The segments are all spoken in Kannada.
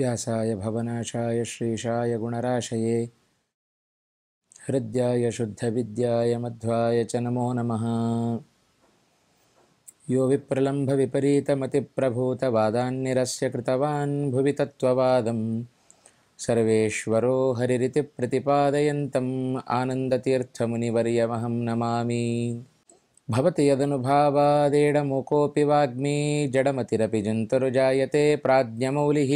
व्यासाय भवनाशाय श्रीशाय गुणराशये हृद्याय शुद्धविद्याय मध्वाय च नमो नमः यो विप्रलम्भविपरीतमतिप्रभूतवादान्निरस्य कृतवान् भुवि तत्त्ववादं सर्वेश्वरो हरिति प्रतिपादयन्तम् आनन्दतीर्थमुनिवर्यमहं नमामि भवति यदनुभावादेड मूकोऽपि वाग्मी जडमतिरपि जन्तुर्जायते प्राज्ञमौलिः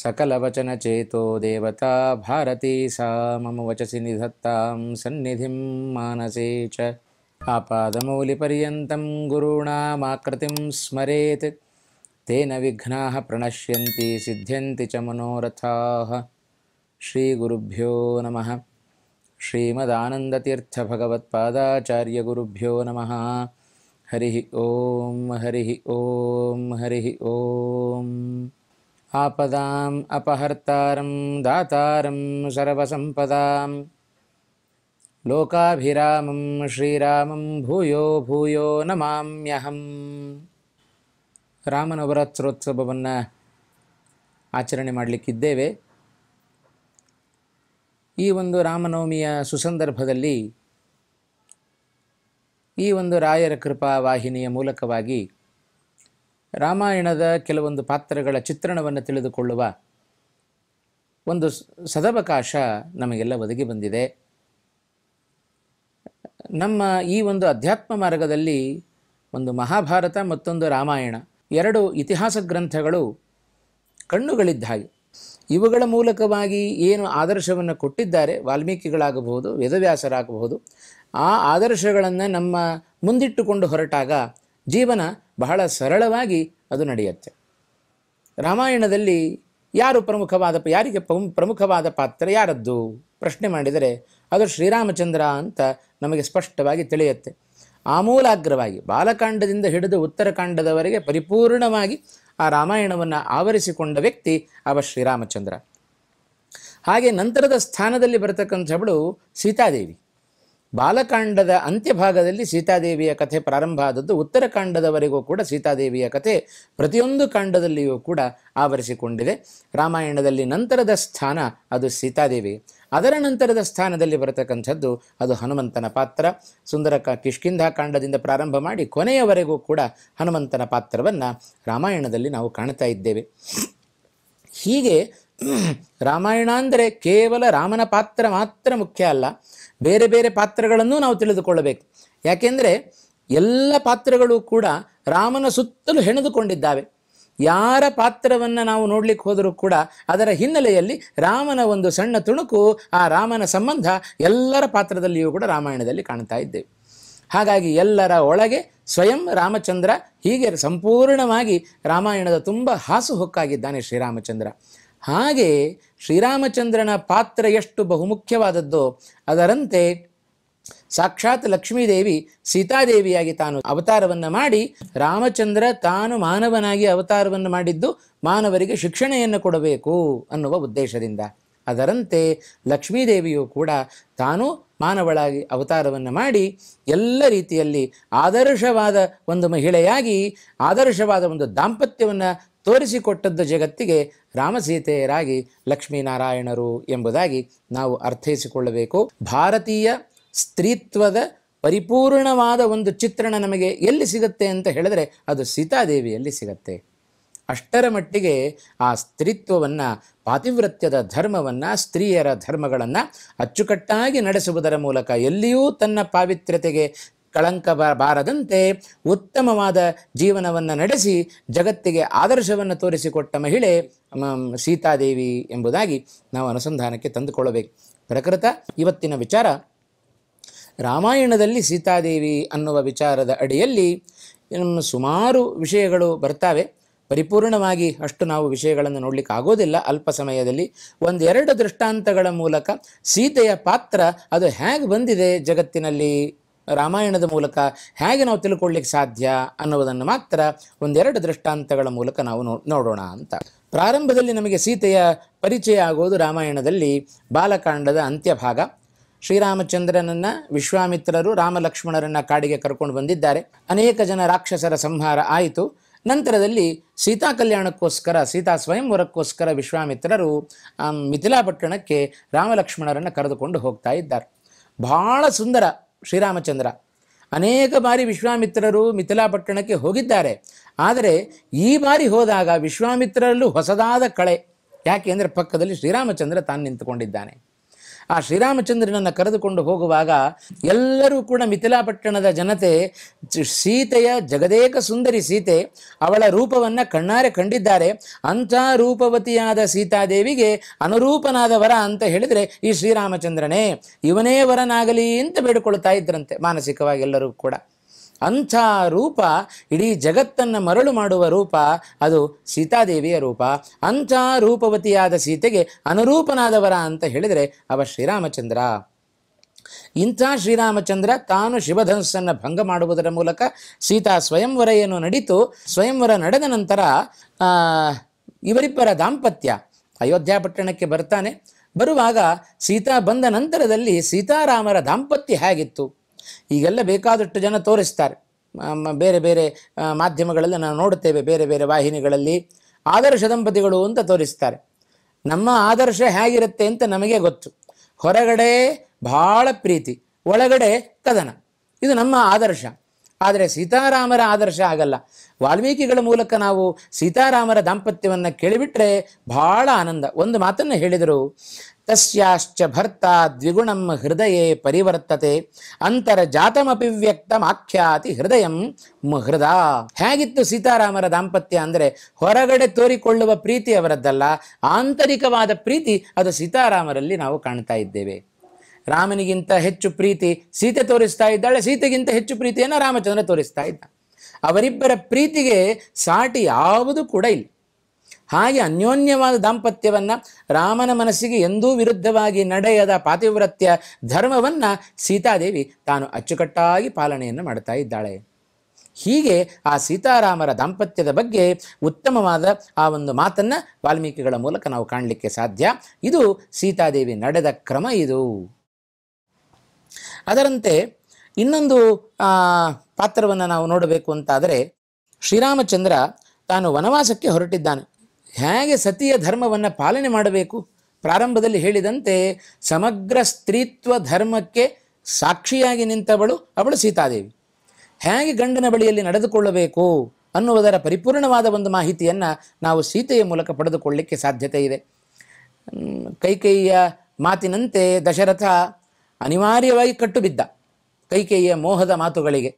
सकलवचनचेतो देवता भारती सा मम वचसि निधत्तां सन्निधिं मानसे च आपादमौलिपर्यन्तं गुरूणामाकृतिं स्मरेत् तेन विघ्नाः प्रणश्यन्ति सिद्ध्यन्ति च मनोरथाः श्रीगुरुभ्यो नमः श्रीमदानन्दतीर्थभगवत्पादाचार्यगुरुभ्यो नमः हरिः ॐ हरिः ॐ हरिः ॐ ಆಪದಾಂ ಅಪಹರ್ತಾರಂ ದಾತಾರಂ ಸರ್ವಸಂಪದಾಂ ಲೋಕಾಭಿರಾಮಂ ಶ್ರೀರಾಮಂ ಭೂಯೋ ಭೂಯೋ ನಮಾಮ್ಯಹಂ ರಾಮ ನವರಾತ್ರೋತ್ಸವವನ್ನು ಆಚರಣೆ ಮಾಡಲಿಕ್ಕಿದ್ದೇವೆ ಈ ಒಂದು ರಾಮನವಮಿಯ ಸುಸಂದರ್ಭದಲ್ಲಿ ಈ ಒಂದು ರಾಯರ ಕೃಪಾ ವಾಹಿನಿಯ ಮೂಲಕವಾಗಿ ರಾಮಾಯಣದ ಕೆಲವೊಂದು ಪಾತ್ರಗಳ ಚಿತ್ರಣವನ್ನು ತಿಳಿದುಕೊಳ್ಳುವ ಒಂದು ಸದವಕಾಶ ನಮಗೆಲ್ಲ ಒದಗಿ ಬಂದಿದೆ ನಮ್ಮ ಈ ಒಂದು ಅಧ್ಯಾತ್ಮ ಮಾರ್ಗದಲ್ಲಿ ಒಂದು ಮಹಾಭಾರತ ಮತ್ತೊಂದು ರಾಮಾಯಣ ಎರಡು ಇತಿಹಾಸ ಗ್ರಂಥಗಳು ಕಣ್ಣುಗಳಿದ್ದ ಹಾಗೆ ಇವುಗಳ ಮೂಲಕವಾಗಿ ಏನು ಆದರ್ಶವನ್ನು ಕೊಟ್ಟಿದ್ದಾರೆ ವಾಲ್ಮೀಕಿಗಳಾಗಬಹುದು ವೇದವ್ಯಾಸರಾಗಬಹುದು ಆ ಆದರ್ಶಗಳನ್ನು ನಮ್ಮ ಮುಂದಿಟ್ಟುಕೊಂಡು ಹೊರಟಾಗ ಜೀವನ ಬಹಳ ಸರಳವಾಗಿ ಅದು ನಡೆಯುತ್ತೆ ರಾಮಾಯಣದಲ್ಲಿ ಯಾರು ಪ್ರಮುಖವಾದ ಯಾರಿಗೆ ಪ್ರಮುಖವಾದ ಪಾತ್ರ ಯಾರದ್ದು ಪ್ರಶ್ನೆ ಮಾಡಿದರೆ ಅದು ಶ್ರೀರಾಮಚಂದ್ರ ಅಂತ ನಮಗೆ ಸ್ಪಷ್ಟವಾಗಿ ತಿಳಿಯುತ್ತೆ ಆಮೂಲಾಗ್ರವಾಗಿ ಬಾಲಕಾಂಡದಿಂದ ಹಿಡಿದು ಉತ್ತರಕಾಂಡದವರೆಗೆ ಪರಿಪೂರ್ಣವಾಗಿ ಆ ರಾಮಾಯಣವನ್ನು ಆವರಿಸಿಕೊಂಡ ವ್ಯಕ್ತಿ ಅವ ಶ್ರೀರಾಮಚಂದ್ರ ಹಾಗೆ ನಂತರದ ಸ್ಥಾನದಲ್ಲಿ ಬರತಕ್ಕಂಥವಳು ಸೀತಾದೇವಿ ಬಾಲಕಾಂಡದ ಅಂತ್ಯಭಾಗದಲ್ಲಿ ಸೀತಾದೇವಿಯ ಕಥೆ ಪ್ರಾರಂಭ ಆದದ್ದು ಉತ್ತರಕಾಂಡದವರೆಗೂ ಕೂಡ ಸೀತಾದೇವಿಯ ಕಥೆ ಪ್ರತಿಯೊಂದು ಕಾಂಡದಲ್ಲಿಯೂ ಕೂಡ ಆವರಿಸಿಕೊಂಡಿದೆ ರಾಮಾಯಣದಲ್ಲಿ ನಂತರದ ಸ್ಥಾನ ಅದು ಸೀತಾದೇವಿ ಅದರ ನಂತರದ ಸ್ಥಾನದಲ್ಲಿ ಬರತಕ್ಕಂಥದ್ದು ಅದು ಹನುಮಂತನ ಪಾತ್ರ ಸುಂದರ ಕ ಕಾಂಡದಿಂದ ಪ್ರಾರಂಭ ಮಾಡಿ ಕೊನೆಯವರೆಗೂ ಕೂಡ ಹನುಮಂತನ ಪಾತ್ರವನ್ನು ರಾಮಾಯಣದಲ್ಲಿ ನಾವು ಕಾಣ್ತಾ ಇದ್ದೇವೆ ಹೀಗೆ ರಾಮಾಯಣ ಅಂದರೆ ಕೇವಲ ರಾಮನ ಪಾತ್ರ ಮಾತ್ರ ಮುಖ್ಯ ಅಲ್ಲ ಬೇರೆ ಬೇರೆ ಪಾತ್ರಗಳನ್ನು ನಾವು ತಿಳಿದುಕೊಳ್ಳಬೇಕು ಯಾಕೆಂದರೆ ಎಲ್ಲ ಪಾತ್ರಗಳು ಕೂಡ ರಾಮನ ಸುತ್ತಲೂ ಹೆಣೆದುಕೊಂಡಿದ್ದಾವೆ ಯಾರ ಪಾತ್ರವನ್ನು ನಾವು ನೋಡಲಿಕ್ಕೆ ಹೋದರೂ ಕೂಡ ಅದರ ಹಿನ್ನೆಲೆಯಲ್ಲಿ ರಾಮನ ಒಂದು ಸಣ್ಣ ತುಣುಕು ಆ ರಾಮನ ಸಂಬಂಧ ಎಲ್ಲರ ಪಾತ್ರದಲ್ಲಿಯೂ ಕೂಡ ರಾಮಾಯಣದಲ್ಲಿ ಕಾಣ್ತಾ ಇದ್ದೇವೆ ಹಾಗಾಗಿ ಎಲ್ಲರ ಒಳಗೆ ಸ್ವಯಂ ರಾಮಚಂದ್ರ ಹೀಗೆ ಸಂಪೂರ್ಣವಾಗಿ ರಾಮಾಯಣದ ತುಂಬ ಹಾಸುಹೊಕ್ಕಾಗಿದ್ದಾನೆ ಶ್ರೀರಾಮಚಂದ್ರ ಹಾಗೆ ಶ್ರೀರಾಮಚಂದ್ರನ ಪಾತ್ರ ಎಷ್ಟು ಬಹುಮುಖ್ಯವಾದದ್ದೋ ಅದರಂತೆ ಸಾಕ್ಷಾತ್ ಲಕ್ಷ್ಮೀದೇವಿ ಸೀತಾದೇವಿಯಾಗಿ ತಾನು ಅವತಾರವನ್ನು ಮಾಡಿ ರಾಮಚಂದ್ರ ತಾನು ಮಾನವನಾಗಿ ಅವತಾರವನ್ನು ಮಾಡಿದ್ದು ಮಾನವರಿಗೆ ಶಿಕ್ಷಣೆಯನ್ನು ಕೊಡಬೇಕು ಅನ್ನುವ ಉದ್ದೇಶದಿಂದ ಅದರಂತೆ ಲಕ್ಷ್ಮೀದೇವಿಯು ಕೂಡ ತಾನು ಮಾನವಳಾಗಿ ಅವತಾರವನ್ನು ಮಾಡಿ ಎಲ್ಲ ರೀತಿಯಲ್ಲಿ ಆದರ್ಶವಾದ ಒಂದು ಮಹಿಳೆಯಾಗಿ ಆದರ್ಶವಾದ ಒಂದು ದಾಂಪತ್ಯವನ್ನು ತೋರಿಸಿಕೊಟ್ಟದ್ದು ಜಗತ್ತಿಗೆ ರಾಮಸೀತೆಯರಾಗಿ ಲಕ್ಷ್ಮೀನಾರಾಯಣರು ಎಂಬುದಾಗಿ ನಾವು ಅರ್ಥೈಸಿಕೊಳ್ಳಬೇಕು ಭಾರತೀಯ ಸ್ತ್ರೀತ್ವದ ಪರಿಪೂರ್ಣವಾದ ಒಂದು ಚಿತ್ರಣ ನಮಗೆ ಎಲ್ಲಿ ಸಿಗುತ್ತೆ ಅಂತ ಹೇಳಿದ್ರೆ ಅದು ಸೀತಾದೇವಿಯಲ್ಲಿ ಸಿಗತ್ತೆ ಅಷ್ಟರ ಮಟ್ಟಿಗೆ ಆ ಸ್ತ್ರೀತ್ವವನ್ನು ಪಾತಿವ್ರತ್ಯದ ಧರ್ಮವನ್ನು ಸ್ತ್ರೀಯರ ಧರ್ಮಗಳನ್ನು ಅಚ್ಚುಕಟ್ಟಾಗಿ ನಡೆಸುವುದರ ಮೂಲಕ ಎಲ್ಲಿಯೂ ತನ್ನ ಪಾವಿತ್ರ್ಯತೆಗೆ ಕಳಂಕ ಬಾರದಂತೆ ಉತ್ತಮವಾದ ಜೀವನವನ್ನು ನಡೆಸಿ ಜಗತ್ತಿಗೆ ಆದರ್ಶವನ್ನು ತೋರಿಸಿಕೊಟ್ಟ ಮಹಿಳೆ ಸೀತಾದೇವಿ ಎಂಬುದಾಗಿ ನಾವು ಅನುಸಂಧಾನಕ್ಕೆ ತಂದುಕೊಳ್ಳಬೇಕು ಪ್ರಕೃತ ಇವತ್ತಿನ ವಿಚಾರ ರಾಮಾಯಣದಲ್ಲಿ ಸೀತಾದೇವಿ ಅನ್ನುವ ವಿಚಾರದ ಅಡಿಯಲ್ಲಿ ಸುಮಾರು ವಿಷಯಗಳು ಬರ್ತಾವೆ ಪರಿಪೂರ್ಣವಾಗಿ ಅಷ್ಟು ನಾವು ವಿಷಯಗಳನ್ನು ನೋಡಲಿಕ್ಕೆ ಆಗೋದಿಲ್ಲ ಅಲ್ಪ ಸಮಯದಲ್ಲಿ ಒಂದೆರಡು ದೃಷ್ಟಾಂತಗಳ ಮೂಲಕ ಸೀತೆಯ ಪಾತ್ರ ಅದು ಹೇಗೆ ಬಂದಿದೆ ಜಗತ್ತಿನಲ್ಲಿ ರಾಮಾಯಣದ ಮೂಲಕ ಹೇಗೆ ನಾವು ತಿಳ್ಕೊಳ್ಳಿಕ್ಕೆ ಸಾಧ್ಯ ಅನ್ನೋದನ್ನು ಮಾತ್ರ ಒಂದೆರಡು ದೃಷ್ಟಾಂತಗಳ ಮೂಲಕ ನಾವು ನೋಡೋಣ ಅಂತ ಪ್ರಾರಂಭದಲ್ಲಿ ನಮಗೆ ಸೀತೆಯ ಪರಿಚಯ ಆಗೋದು ರಾಮಾಯಣದಲ್ಲಿ ಬಾಲಕಾಂಡದ ಅಂತ್ಯಭಾಗ ಶ್ರೀರಾಮಚಂದ್ರನನ್ನು ವಿಶ್ವಾಮಿತ್ರರು ರಾಮಲಕ್ಷ್ಮಣರನ್ನು ಕಾಡಿಗೆ ಕರ್ಕೊಂಡು ಬಂದಿದ್ದಾರೆ ಅನೇಕ ಜನ ರಾಕ್ಷಸರ ಸಂಹಾರ ಆಯಿತು ನಂತರದಲ್ಲಿ ಸೀತಾ ಕಲ್ಯಾಣಕ್ಕೋಸ್ಕರ ಸೀತಾ ಸ್ವಯಂವರಕ್ಕೋಸ್ಕರ ವಿಶ್ವಾಮಿತ್ರರು ಮಿಥಿಲಾಪಟ್ಟಣಕ್ಕೆ ರಾಮಲಕ್ಷ್ಮಣರನ್ನು ಕರೆದುಕೊಂಡು ಹೋಗ್ತಾ ಇದ್ದಾರೆ ಬಹಳ ಸುಂದರ ಶ್ರೀರಾಮಚಂದ್ರ ಅನೇಕ ಬಾರಿ ವಿಶ್ವಾಮಿತ್ರರು ಮಿಥಿಲಾಪಟ್ಟಣಕ್ಕೆ ಹೋಗಿದ್ದಾರೆ ಆದರೆ ಈ ಬಾರಿ ಹೋದಾಗ ವಿಶ್ವಾಮಿತ್ರರಲ್ಲೂ ಹೊಸದಾದ ಕಳೆ ಯಾಕೆಂದರೆ ಪಕ್ಕದಲ್ಲಿ ಶ್ರೀರಾಮಚಂದ್ರ ತಾನು ನಿಂತುಕೊಂಡಿದ್ದಾನೆ ಆ ಶ್ರೀರಾಮಚಂದ್ರನನ್ನು ಕರೆದುಕೊಂಡು ಹೋಗುವಾಗ ಎಲ್ಲರೂ ಕೂಡ ಮಿಥಿಲಾಪಟ್ಟಣದ ಜನತೆ ಸೀತೆಯ ಜಗದೇಕ ಸುಂದರಿ ಸೀತೆ ಅವಳ ರೂಪವನ್ನು ಕಣ್ಣಾರೆ ಕಂಡಿದ್ದಾರೆ ಅಂಥ ರೂಪವತಿಯಾದ ಸೀತಾದೇವಿಗೆ ಅನುರೂಪನಾದ ವರ ಅಂತ ಹೇಳಿದರೆ ಈ ಶ್ರೀರಾಮಚಂದ್ರನೇ ಇವನೇ ವರನಾಗಲಿ ಅಂತ ಬೇಡಿಕೊಳ್ತಾ ಇದ್ರಂತೆ ಮಾನಸಿಕವಾಗಿ ಎಲ್ಲರೂ ಕೂಡ ಅಂಥ ರೂಪ ಇಡೀ ಜಗತ್ತನ್ನು ಮರಳು ಮಾಡುವ ರೂಪ ಅದು ಸೀತಾದೇವಿಯ ರೂಪ ಅಂಥ ರೂಪವತಿಯಾದ ಸೀತೆಗೆ ಅನುರೂಪನಾದವರ ಅಂತ ಹೇಳಿದರೆ ಅವ ಶ್ರೀರಾಮಚಂದ್ರ ಇಂಥ ಶ್ರೀರಾಮಚಂದ್ರ ತಾನು ಶಿವಧನಸ್ಸನ್ನು ಭಂಗ ಮಾಡುವುದರ ಮೂಲಕ ಸೀತಾ ಸ್ವಯಂವರೆಯನ್ನು ನಡೀತು ಸ್ವಯಂವರ ನಡೆದ ನಂತರ ಇವರಿಬ್ಬರ ದಾಂಪತ್ಯ ಅಯೋಧ್ಯಾ ಪಟ್ಟಣಕ್ಕೆ ಬರ್ತಾನೆ ಬರುವಾಗ ಸೀತಾ ಬಂದ ನಂತರದಲ್ಲಿ ಸೀತಾರಾಮರ ದಾಂಪತ್ಯ ಹೇಗಿತ್ತು ಈಗೆಲ್ಲ ಬೇಕಾದಷ್ಟು ಜನ ತೋರಿಸ್ತಾರೆ ಬೇರೆ ಬೇರೆ ಮಾಧ್ಯಮಗಳಲ್ಲಿ ನಾವು ನೋಡುತ್ತೇವೆ ಬೇರೆ ಬೇರೆ ವಾಹಿನಿಗಳಲ್ಲಿ ಆದರ್ಶ ದಂಪತಿಗಳು ಅಂತ ತೋರಿಸ್ತಾರೆ ನಮ್ಮ ಆದರ್ಶ ಹೇಗಿರುತ್ತೆ ಅಂತ ನಮಗೆ ಗೊತ್ತು ಹೊರಗಡೆ ಬಹಳ ಪ್ರೀತಿ ಒಳಗಡೆ ಕದನ ಇದು ನಮ್ಮ ಆದರ್ಶ ಆದರೆ ಸೀತಾರಾಮರ ಆದರ್ಶ ಆಗಲ್ಲ ವಾಲ್ಮೀಕಿಗಳ ಮೂಲಕ ನಾವು ಸೀತಾರಾಮರ ದಾಂಪತ್ಯವನ್ನು ಕೇಳಿಬಿಟ್ರೆ ಬಹಳ ಆನಂದ ಒಂದು ಮಾತನ್ನು ಹೇಳಿದರು ತಸ್ಯಾಶ್ಚ ಭರ್ತ ದ್ವಿಗುಣಂ ಹೃದಯೇ ಪರಿವರ್ತತೆ ಅಂತರ್ಜಾತಮಪಿ ವ್ಯಕ್ತಮಾಖ್ಯಾತಿ ಹೃದಯಂ ಹೃದ ಹೇಗಿತ್ತು ಸೀತಾರಾಮರ ದಾಂಪತ್ಯ ಅಂದರೆ ಹೊರಗಡೆ ತೋರಿಕೊಳ್ಳುವ ಪ್ರೀತಿ ಅವರದ್ದಲ್ಲ ಆಂತರಿಕವಾದ ಪ್ರೀತಿ ಅದು ಸೀತಾರಾಮರಲ್ಲಿ ನಾವು ಕಾಣ್ತಾ ಇದ್ದೇವೆ ರಾಮನಿಗಿಂತ ಹೆಚ್ಚು ಪ್ರೀತಿ ಸೀತೆ ತೋರಿಸ್ತಾ ಇದ್ದಾಳೆ ಸೀತೆಗಿಂತ ಹೆಚ್ಚು ಪ್ರೀತಿಯನ್ನು ರಾಮಚಂದ್ರ ತೋರಿಸ್ತಾ ಇದ್ದ ಅವರಿಬ್ಬರ ಪ್ರೀತಿಗೆ ಸಾಟಿ ಯಾವುದು ಕೂಡ ಇಲ್ಲ ಹಾಗೆ ಅನ್ಯೋನ್ಯವಾದ ದಾಂಪತ್ಯವನ್ನು ರಾಮನ ಮನಸ್ಸಿಗೆ ಎಂದೂ ವಿರುದ್ಧವಾಗಿ ನಡೆಯದ ಪಾತಿವ್ರತ್ಯ ಧರ್ಮವನ್ನು ಸೀತಾದೇವಿ ತಾನು ಅಚ್ಚುಕಟ್ಟಾಗಿ ಪಾಲನೆಯನ್ನು ಮಾಡ್ತಾ ಇದ್ದಾಳೆ ಹೀಗೆ ಆ ಸೀತಾರಾಮರ ದಾಂಪತ್ಯದ ಬಗ್ಗೆ ಉತ್ತಮವಾದ ಆ ಒಂದು ಮಾತನ್ನು ವಾಲ್ಮೀಕಿಗಳ ಮೂಲಕ ನಾವು ಕಾಣಲಿಕ್ಕೆ ಸಾಧ್ಯ ಇದು ಸೀತಾದೇವಿ ನಡೆದ ಕ್ರಮ ಇದು ಅದರಂತೆ ಇನ್ನೊಂದು ಪಾತ್ರವನ್ನು ನಾವು ನೋಡಬೇಕು ಅಂತಾದರೆ ಶ್ರೀರಾಮಚಂದ್ರ ತಾನು ವನವಾಸಕ್ಕೆ ಹೊರಟಿದ್ದಾನೆ ಹೇಗೆ ಸತಿಯ ಧರ್ಮವನ್ನು ಪಾಲನೆ ಮಾಡಬೇಕು ಪ್ರಾರಂಭದಲ್ಲಿ ಹೇಳಿದಂತೆ ಸಮಗ್ರ ಸ್ತ್ರೀತ್ವ ಧರ್ಮಕ್ಕೆ ಸಾಕ್ಷಿಯಾಗಿ ನಿಂತವಳು ಅವಳು ಸೀತಾದೇವಿ ಹೇಗೆ ಗಂಡನ ಬಳಿಯಲ್ಲಿ ನಡೆದುಕೊಳ್ಳಬೇಕು ಅನ್ನುವುದರ ಪರಿಪೂರ್ಣವಾದ ಒಂದು ಮಾಹಿತಿಯನ್ನು ನಾವು ಸೀತೆಯ ಮೂಲಕ ಪಡೆದುಕೊಳ್ಳಲಿಕ್ಕೆ ಸಾಧ್ಯತೆ ಇದೆ ಕೈಕೇಯಿಯ ಮಾತಿನಂತೆ ದಶರಥ ಅನಿವಾರ್ಯವಾಗಿ ಕಟ್ಟುಬಿದ್ದ ಕೈಕೇಯಿಯ ಮೋಹದ ಮಾತುಗಳಿಗೆ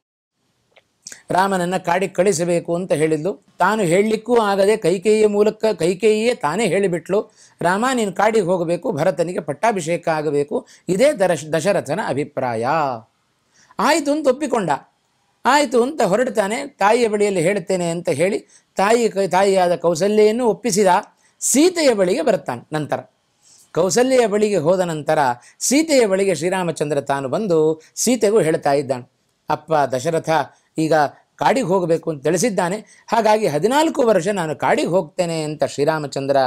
ರಾಮನನ್ನು ಕಾಡಿಗೆ ಕಳಿಸಬೇಕು ಅಂತ ಹೇಳಿದ್ಲು ತಾನು ಹೇಳಲಿಕ್ಕೂ ಆಗದೆ ಕೈಕೇಯಿಯ ಮೂಲಕ ಕೈಕೇಯಿಯೇ ತಾನೇ ಹೇಳಿಬಿಟ್ಲು ರಾಮ ನೀನು ಕಾಡಿಗೆ ಹೋಗಬೇಕು ಭರತನಿಗೆ ಪಟ್ಟಾಭಿಷೇಕ ಆಗಬೇಕು ಇದೇ ದರಶ್ ದಶರಥನ ಅಭಿಪ್ರಾಯ ಆಯಿತು ಅಂತ ಒಪ್ಪಿಕೊಂಡ ಆಯಿತು ಅಂತ ಹೊರಡ್ತಾನೆ ತಾಯಿಯ ಬಳಿಯಲ್ಲಿ ಹೇಳುತ್ತೇನೆ ಅಂತ ಹೇಳಿ ತಾಯಿ ತಾಯಿಯಾದ ಕೌಸಲ್ಯನ್ನು ಒಪ್ಪಿಸಿದ ಸೀತೆಯ ಬಳಿಗೆ ಬರ್ತಾನೆ ನಂತರ ಕೌಸಲ್ಯ ಬಳಿಗೆ ಹೋದ ನಂತರ ಸೀತೆಯ ಬಳಿಗೆ ಶ್ರೀರಾಮಚಂದ್ರ ತಾನು ಬಂದು ಸೀತೆಗೂ ಹೇಳ್ತಾ ಇದ್ದಾನೆ ಅಪ್ಪ ದಶರಥ ಈಗ ಕಾಡಿಗೆ ಹೋಗಬೇಕು ಅಂತ ತಿಳಿಸಿದ್ದಾನೆ ಹಾಗಾಗಿ ಹದಿನಾಲ್ಕು ವರ್ಷ ನಾನು ಕಾಡಿಗೆ ಹೋಗ್ತೇನೆ ಅಂತ ಶ್ರೀರಾಮಚಂದ್ರ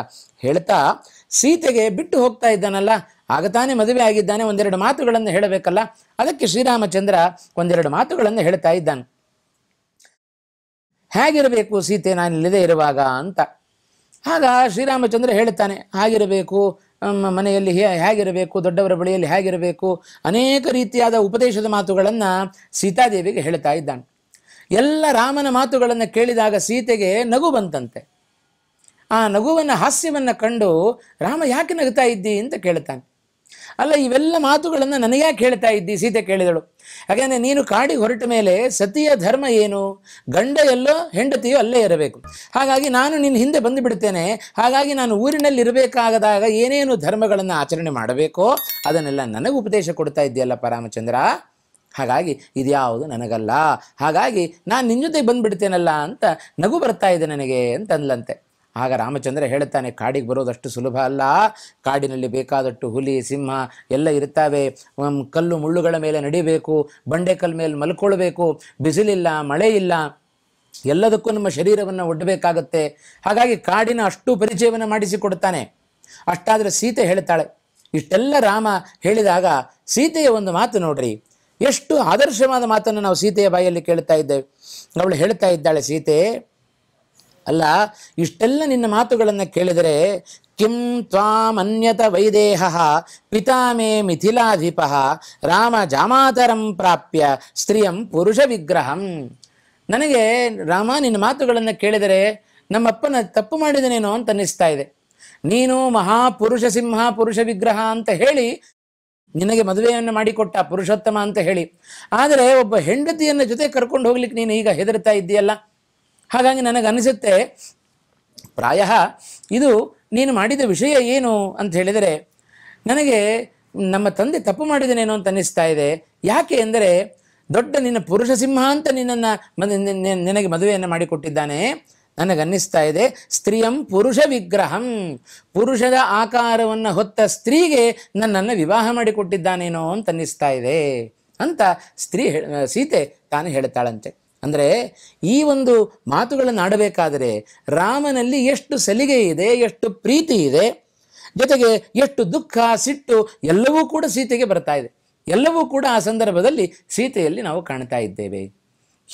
ಹೇಳ್ತಾ ಸೀತೆಗೆ ಬಿಟ್ಟು ಹೋಗ್ತಾ ಇದ್ದಾನಲ್ಲ ಆಗ ತಾನೇ ಮದುವೆ ಆಗಿದ್ದಾನೆ ಒಂದೆರಡು ಮಾತುಗಳನ್ನು ಹೇಳಬೇಕಲ್ಲ ಅದಕ್ಕೆ ಶ್ರೀರಾಮಚಂದ್ರ ಒಂದೆರಡು ಮಾತುಗಳನ್ನು ಹೇಳ್ತಾ ಇದ್ದಾನೆ ಹೇಗಿರಬೇಕು ಸೀತೆ ನಾನಿಲ್ಲದೆ ಇರುವಾಗ ಅಂತ ಆಗ ಶ್ರೀರಾಮಚಂದ್ರ ಹೇಳ್ತಾನೆ ಹಾಗಿರಬೇಕು ಮನೆಯಲ್ಲಿ ಹೇಗಿರಬೇಕು ದೊಡ್ಡವರ ಬಳಿಯಲ್ಲಿ ಹೇಗಿರಬೇಕು ಅನೇಕ ರೀತಿಯಾದ ಉಪದೇಶದ ಮಾತುಗಳನ್ನು ಸೀತಾದೇವಿಗೆ ಹೇಳ್ತಾ ಇದ್ದಾನೆ ಎಲ್ಲ ರಾಮನ ಮಾತುಗಳನ್ನು ಕೇಳಿದಾಗ ಸೀತೆಗೆ ನಗು ಬಂತಂತೆ ಆ ನಗುವನ್ನು ಹಾಸ್ಯವನ್ನು ಕಂಡು ರಾಮ ಯಾಕೆ ನಗ್ತಾ ಇದ್ದಿ ಅಂತ ಕೇಳ್ತಾನೆ ಅಲ್ಲ ಇವೆಲ್ಲ ಮಾತುಗಳನ್ನು ನನಗ್ಯಾಕೆ ಹೇಳ್ತಾ ಇದ್ದಿ ಸೀತೆ ಕೇಳಿದಳು ಹಾಗೇನೇ ನೀನು ಕಾಡಿ ಹೊರಟ ಮೇಲೆ ಸತಿಯ ಧರ್ಮ ಏನು ಗಂಡ ಎಲ್ಲೋ ಹೆಂಡತಿಯೋ ಅಲ್ಲೇ ಇರಬೇಕು ಹಾಗಾಗಿ ನಾನು ನಿನ್ನ ಹಿಂದೆ ಬಂದುಬಿಡ್ತೇನೆ ಹಾಗಾಗಿ ನಾನು ಊರಿನಲ್ಲಿ ಇರಬೇಕಾಗದಾಗ ಏನೇನು ಧರ್ಮಗಳನ್ನು ಆಚರಣೆ ಮಾಡಬೇಕೋ ಅದನ್ನೆಲ್ಲ ನನಗೆ ಉಪದೇಶ ಕೊಡ್ತಾ ಇದ್ದೀಯಲ್ಲ ಪರಾಮಚಂದ್ರ ಹಾಗಾಗಿ ಇದ್ಯಾವುದು ನನಗಲ್ಲ ಹಾಗಾಗಿ ನಾನು ನಿನ್ನ ಜೊತೆಗೆ ಬಂದುಬಿಡ್ತೇನಲ್ಲ ಅಂತ ನಗು ಬರ್ತಾ ಇದೆ ನನಗೆ ಅಂತಂದ್ಲಂತೆ ಆಗ ರಾಮಚಂದ್ರ ಹೇಳ್ತಾನೆ ಕಾಡಿಗೆ ಬರೋದಷ್ಟು ಸುಲಭ ಅಲ್ಲ ಕಾಡಿನಲ್ಲಿ ಬೇಕಾದಷ್ಟು ಹುಲಿ ಸಿಂಹ ಎಲ್ಲ ಇರ್ತಾವೆ ಕಲ್ಲು ಮುಳ್ಳುಗಳ ಮೇಲೆ ನಡಿಬೇಕು ಬಂಡೆಕಲ್ ಮೇಲೆ ಮಲ್ಕೊಳ್ಬೇಕು ಬಿಸಿಲಿಲ್ಲ ಮಳೆ ಇಲ್ಲ ಎಲ್ಲದಕ್ಕೂ ನಮ್ಮ ಶರೀರವನ್ನು ಒಡ್ಡಬೇಕಾಗತ್ತೆ ಹಾಗಾಗಿ ಕಾಡಿನ ಅಷ್ಟು ಪರಿಚಯವನ್ನು ಮಾಡಿಸಿಕೊಡ್ತಾನೆ ಅಷ್ಟಾದರೆ ಸೀತೆ ಹೇಳ್ತಾಳೆ ಇಷ್ಟೆಲ್ಲ ರಾಮ ಹೇಳಿದಾಗ ಸೀತೆಯ ಒಂದು ಮಾತು ನೋಡ್ರಿ ಎಷ್ಟು ಆದರ್ಶವಾದ ಮಾತನ್ನು ನಾವು ಸೀತೆಯ ಬಾಯಿಯಲ್ಲಿ ಕೇಳ್ತಾ ಇದ್ದೇವೆ ಅವಳು ಹೇಳ್ತಾ ಇದ್ದಾಳೆ ಸೀತೆ ಅಲ್ಲ ಇಷ್ಟೆಲ್ಲ ನಿನ್ನ ಮಾತುಗಳನ್ನು ಕೇಳಿದರೆ ಕಿಂ ತ್ವಾಮನ್ಯತ ವೈದೇಹ ಪಿತಾಮೇ ಮಿಥಿಲಾಧಿಪ ರಾಮ ಜಾಮಾತರಂ ಪ್ರಾಪ್ಯ ಸ್ತ್ರೀಯಂ ಪುರುಷ ವಿಗ್ರಹಂ ನನಗೆ ರಾಮ ನಿನ್ನ ಮಾತುಗಳನ್ನು ಕೇಳಿದರೆ ನಮ್ಮಪ್ಪನ ತಪ್ಪು ಮಾಡಿದನೇನೋ ಅಂತ ಅನ್ನಿಸ್ತಾ ಇದೆ ನೀನು ಮಹಾಪುರುಷ ಸಿಂಹ ಪುರುಷ ವಿಗ್ರಹ ಅಂತ ಹೇಳಿ ನಿನಗೆ ಮದುವೆಯನ್ನು ಮಾಡಿಕೊಟ್ಟ ಪುರುಷೋತ್ತಮ ಅಂತ ಹೇಳಿ ಆದರೆ ಒಬ್ಬ ಹೆಂಡತಿಯನ್ನು ಜೊತೆ ಕರ್ಕೊಂಡು ಹೋಗ್ಲಿಕ್ಕೆ ನೀನು ಈಗ ಹೆದರ್ತಾ ಇದ್ದೀಯಲ್ಲ ಹಾಗಾಗಿ ನನಗನ್ನಿಸುತ್ತೆ ಪ್ರಾಯ ಇದು ನೀನು ಮಾಡಿದ ವಿಷಯ ಏನು ಅಂತ ಹೇಳಿದರೆ ನನಗೆ ನಮ್ಮ ತಂದೆ ತಪ್ಪು ಮಾಡಿದನೇನೋ ಅಂತ ಅನ್ನಿಸ್ತಾ ಇದೆ ಯಾಕೆ ಅಂದರೆ ದೊಡ್ಡ ನಿನ್ನ ಪುರುಷ ಸಿಂಹ ಅಂತ ನಿನ್ನನ್ನು ನಿನಗೆ ಮದುವೆಯನ್ನು ಮಾಡಿಕೊಟ್ಟಿದ್ದಾನೆ ನನಗನ್ನಿಸ್ತಾ ಇದೆ ಸ್ತ್ರೀಯಂ ಪುರುಷ ವಿಗ್ರಹಂ ಪುರುಷದ ಆಕಾರವನ್ನು ಹೊತ್ತ ಸ್ತ್ರೀಗೆ ನನ್ನನ್ನು ವಿವಾಹ ಮಾಡಿಕೊಟ್ಟಿದ್ದಾನೇನೋ ಅಂತ ಅನ್ನಿಸ್ತಾ ಇದೆ ಅಂತ ಸ್ತ್ರೀ ಸೀತೆ ತಾನು ಹೇಳ್ತಾಳಂತೆ ಅಂದರೆ ಈ ಒಂದು ಮಾತುಗಳನ್ನು ಆಡಬೇಕಾದರೆ ರಾಮನಲ್ಲಿ ಎಷ್ಟು ಸಲಿಗೆ ಇದೆ ಎಷ್ಟು ಪ್ರೀತಿ ಇದೆ ಜೊತೆಗೆ ಎಷ್ಟು ದುಃಖ ಸಿಟ್ಟು ಎಲ್ಲವೂ ಕೂಡ ಸೀತೆಗೆ ಬರ್ತಾ ಇದೆ ಎಲ್ಲವೂ ಕೂಡ ಆ ಸಂದರ್ಭದಲ್ಲಿ ಸೀತೆಯಲ್ಲಿ ನಾವು ಕಾಣ್ತಾ ಇದ್ದೇವೆ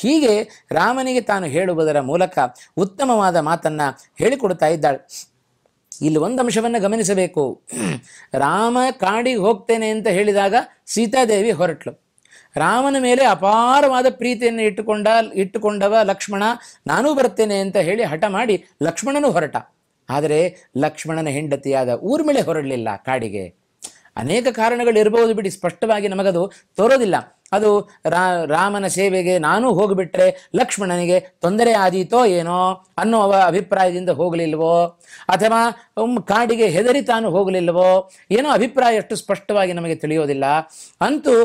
ಹೀಗೆ ರಾಮನಿಗೆ ತಾನು ಹೇಳುವುದರ ಮೂಲಕ ಉತ್ತಮವಾದ ಮಾತನ್ನು ಹೇಳಿಕೊಡ್ತಾ ಇದ್ದಾಳೆ ಇಲ್ಲಿ ಒಂದು ಅಂಶವನ್ನು ಗಮನಿಸಬೇಕು ರಾಮ ಕಾಡಿಗೆ ಹೋಗ್ತೇನೆ ಅಂತ ಹೇಳಿದಾಗ ಸೀತಾದೇವಿ ಹೊರಟ್ಲು ರಾಮನ ಮೇಲೆ ಅಪಾರವಾದ ಪ್ರೀತಿಯನ್ನು ಇಟ್ಟುಕೊಂಡ ಇಟ್ಟುಕೊಂಡವ ಲಕ್ಷ್ಮಣ ನಾನೂ ಬರ್ತೇನೆ ಅಂತ ಹೇಳಿ ಹಠ ಮಾಡಿ ಲಕ್ಷ್ಮಣನೂ ಹೊರಟ ಆದರೆ ಲಕ್ಷ್ಮಣನ ಹೆಂಡತಿಯಾದ ಊರ್ಮಿಳೆ ಹೊರಡಲಿಲ್ಲ ಕಾಡಿಗೆ ಅನೇಕ ಕಾರಣಗಳಿರ್ಬೋದು ಬಿಡಿ ಸ್ಪಷ್ಟವಾಗಿ ನಮಗದು ತೋರೋದಿಲ್ಲ ಅದು ರಾಮನ ಸೇವೆಗೆ ನಾನು ಹೋಗಿಬಿಟ್ರೆ ಲಕ್ಷ್ಮಣನಿಗೆ ತೊಂದರೆ ಆದೀತೋ ಏನೋ ಅನ್ನೋ ಅಭಿಪ್ರಾಯದಿಂದ ಹೋಗಲಿಲ್ವೋ ಅಥವಾ ಕಾಡಿಗೆ ಹೆದರಿ ತಾನು ಹೋಗಲಿಲ್ವೋ ಏನೋ ಅಭಿಪ್ರಾಯ ಅಷ್ಟು ಸ್ಪಷ್ಟವಾಗಿ ನಮಗೆ ತಿಳಿಯೋದಿಲ್ಲ ಅಂತೂ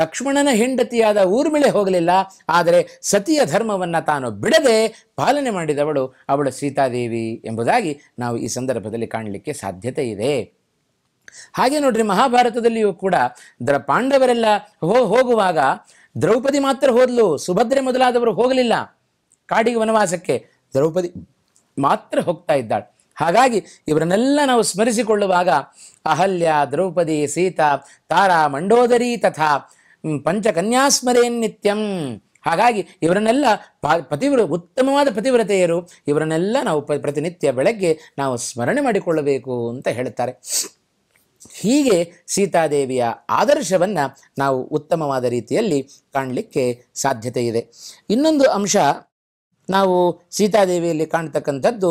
ಲಕ್ಷ್ಮಣನ ಹೆಂಡತಿಯಾದ ಊರ್ಮಿಳೆ ಹೋಗಲಿಲ್ಲ ಆದರೆ ಸತಿಯ ಧರ್ಮವನ್ನು ತಾನು ಬಿಡದೆ ಪಾಲನೆ ಮಾಡಿದವಳು ಅವಳು ಸೀತಾದೇವಿ ಎಂಬುದಾಗಿ ನಾವು ಈ ಸಂದರ್ಭದಲ್ಲಿ ಕಾಣಲಿಕ್ಕೆ ಸಾಧ್ಯತೆ ಇದೆ ಹಾಗೆ ನೋಡ್ರಿ ಮಹಾಭಾರತದಲ್ಲಿಯೂ ಕೂಡ ದ್ರ ಪಾಂಡವರೆಲ್ಲ ಹೋ ಹೋಗುವಾಗ ದ್ರೌಪದಿ ಮಾತ್ರ ಹೋದ್ಲು ಸುಭದ್ರೆ ಮೊದಲಾದವರು ಹೋಗಲಿಲ್ಲ ಕಾಡಿಗೆ ವನವಾಸಕ್ಕೆ ದ್ರೌಪದಿ ಮಾತ್ರ ಹೋಗ್ತಾ ಇದ್ದಾಳೆ ಹಾಗಾಗಿ ಇವರನ್ನೆಲ್ಲ ನಾವು ಸ್ಮರಿಸಿಕೊಳ್ಳುವಾಗ ಅಹಲ್ಯ ದ್ರೌಪದಿ ಸೀತಾ ತಾರಾ ಮಂಡೋದರಿ ತಥಾ ನಿತ್ಯಂ ಹಾಗಾಗಿ ಇವರನ್ನೆಲ್ಲ ಪತಿವ್ರ ಉತ್ತಮವಾದ ಪತಿವ್ರತೆಯರು ಇವರನ್ನೆಲ್ಲ ನಾವು ಪ್ರತಿನಿತ್ಯ ಬೆಳಗ್ಗೆ ನಾವು ಸ್ಮರಣೆ ಮಾಡಿಕೊಳ್ಳಬೇಕು ಅಂತ ಹೇಳ್ತಾರೆ ಹೀಗೆ ಸೀತಾದೇವಿಯ ಆದರ್ಶವನ್ನು ನಾವು ಉತ್ತಮವಾದ ರೀತಿಯಲ್ಲಿ ಕಾಣಲಿಕ್ಕೆ ಸಾಧ್ಯತೆ ಇದೆ ಇನ್ನೊಂದು ಅಂಶ ನಾವು ಸೀತಾದೇವಿಯಲ್ಲಿ ಕಾಣ್ತಕ್ಕಂಥದ್ದು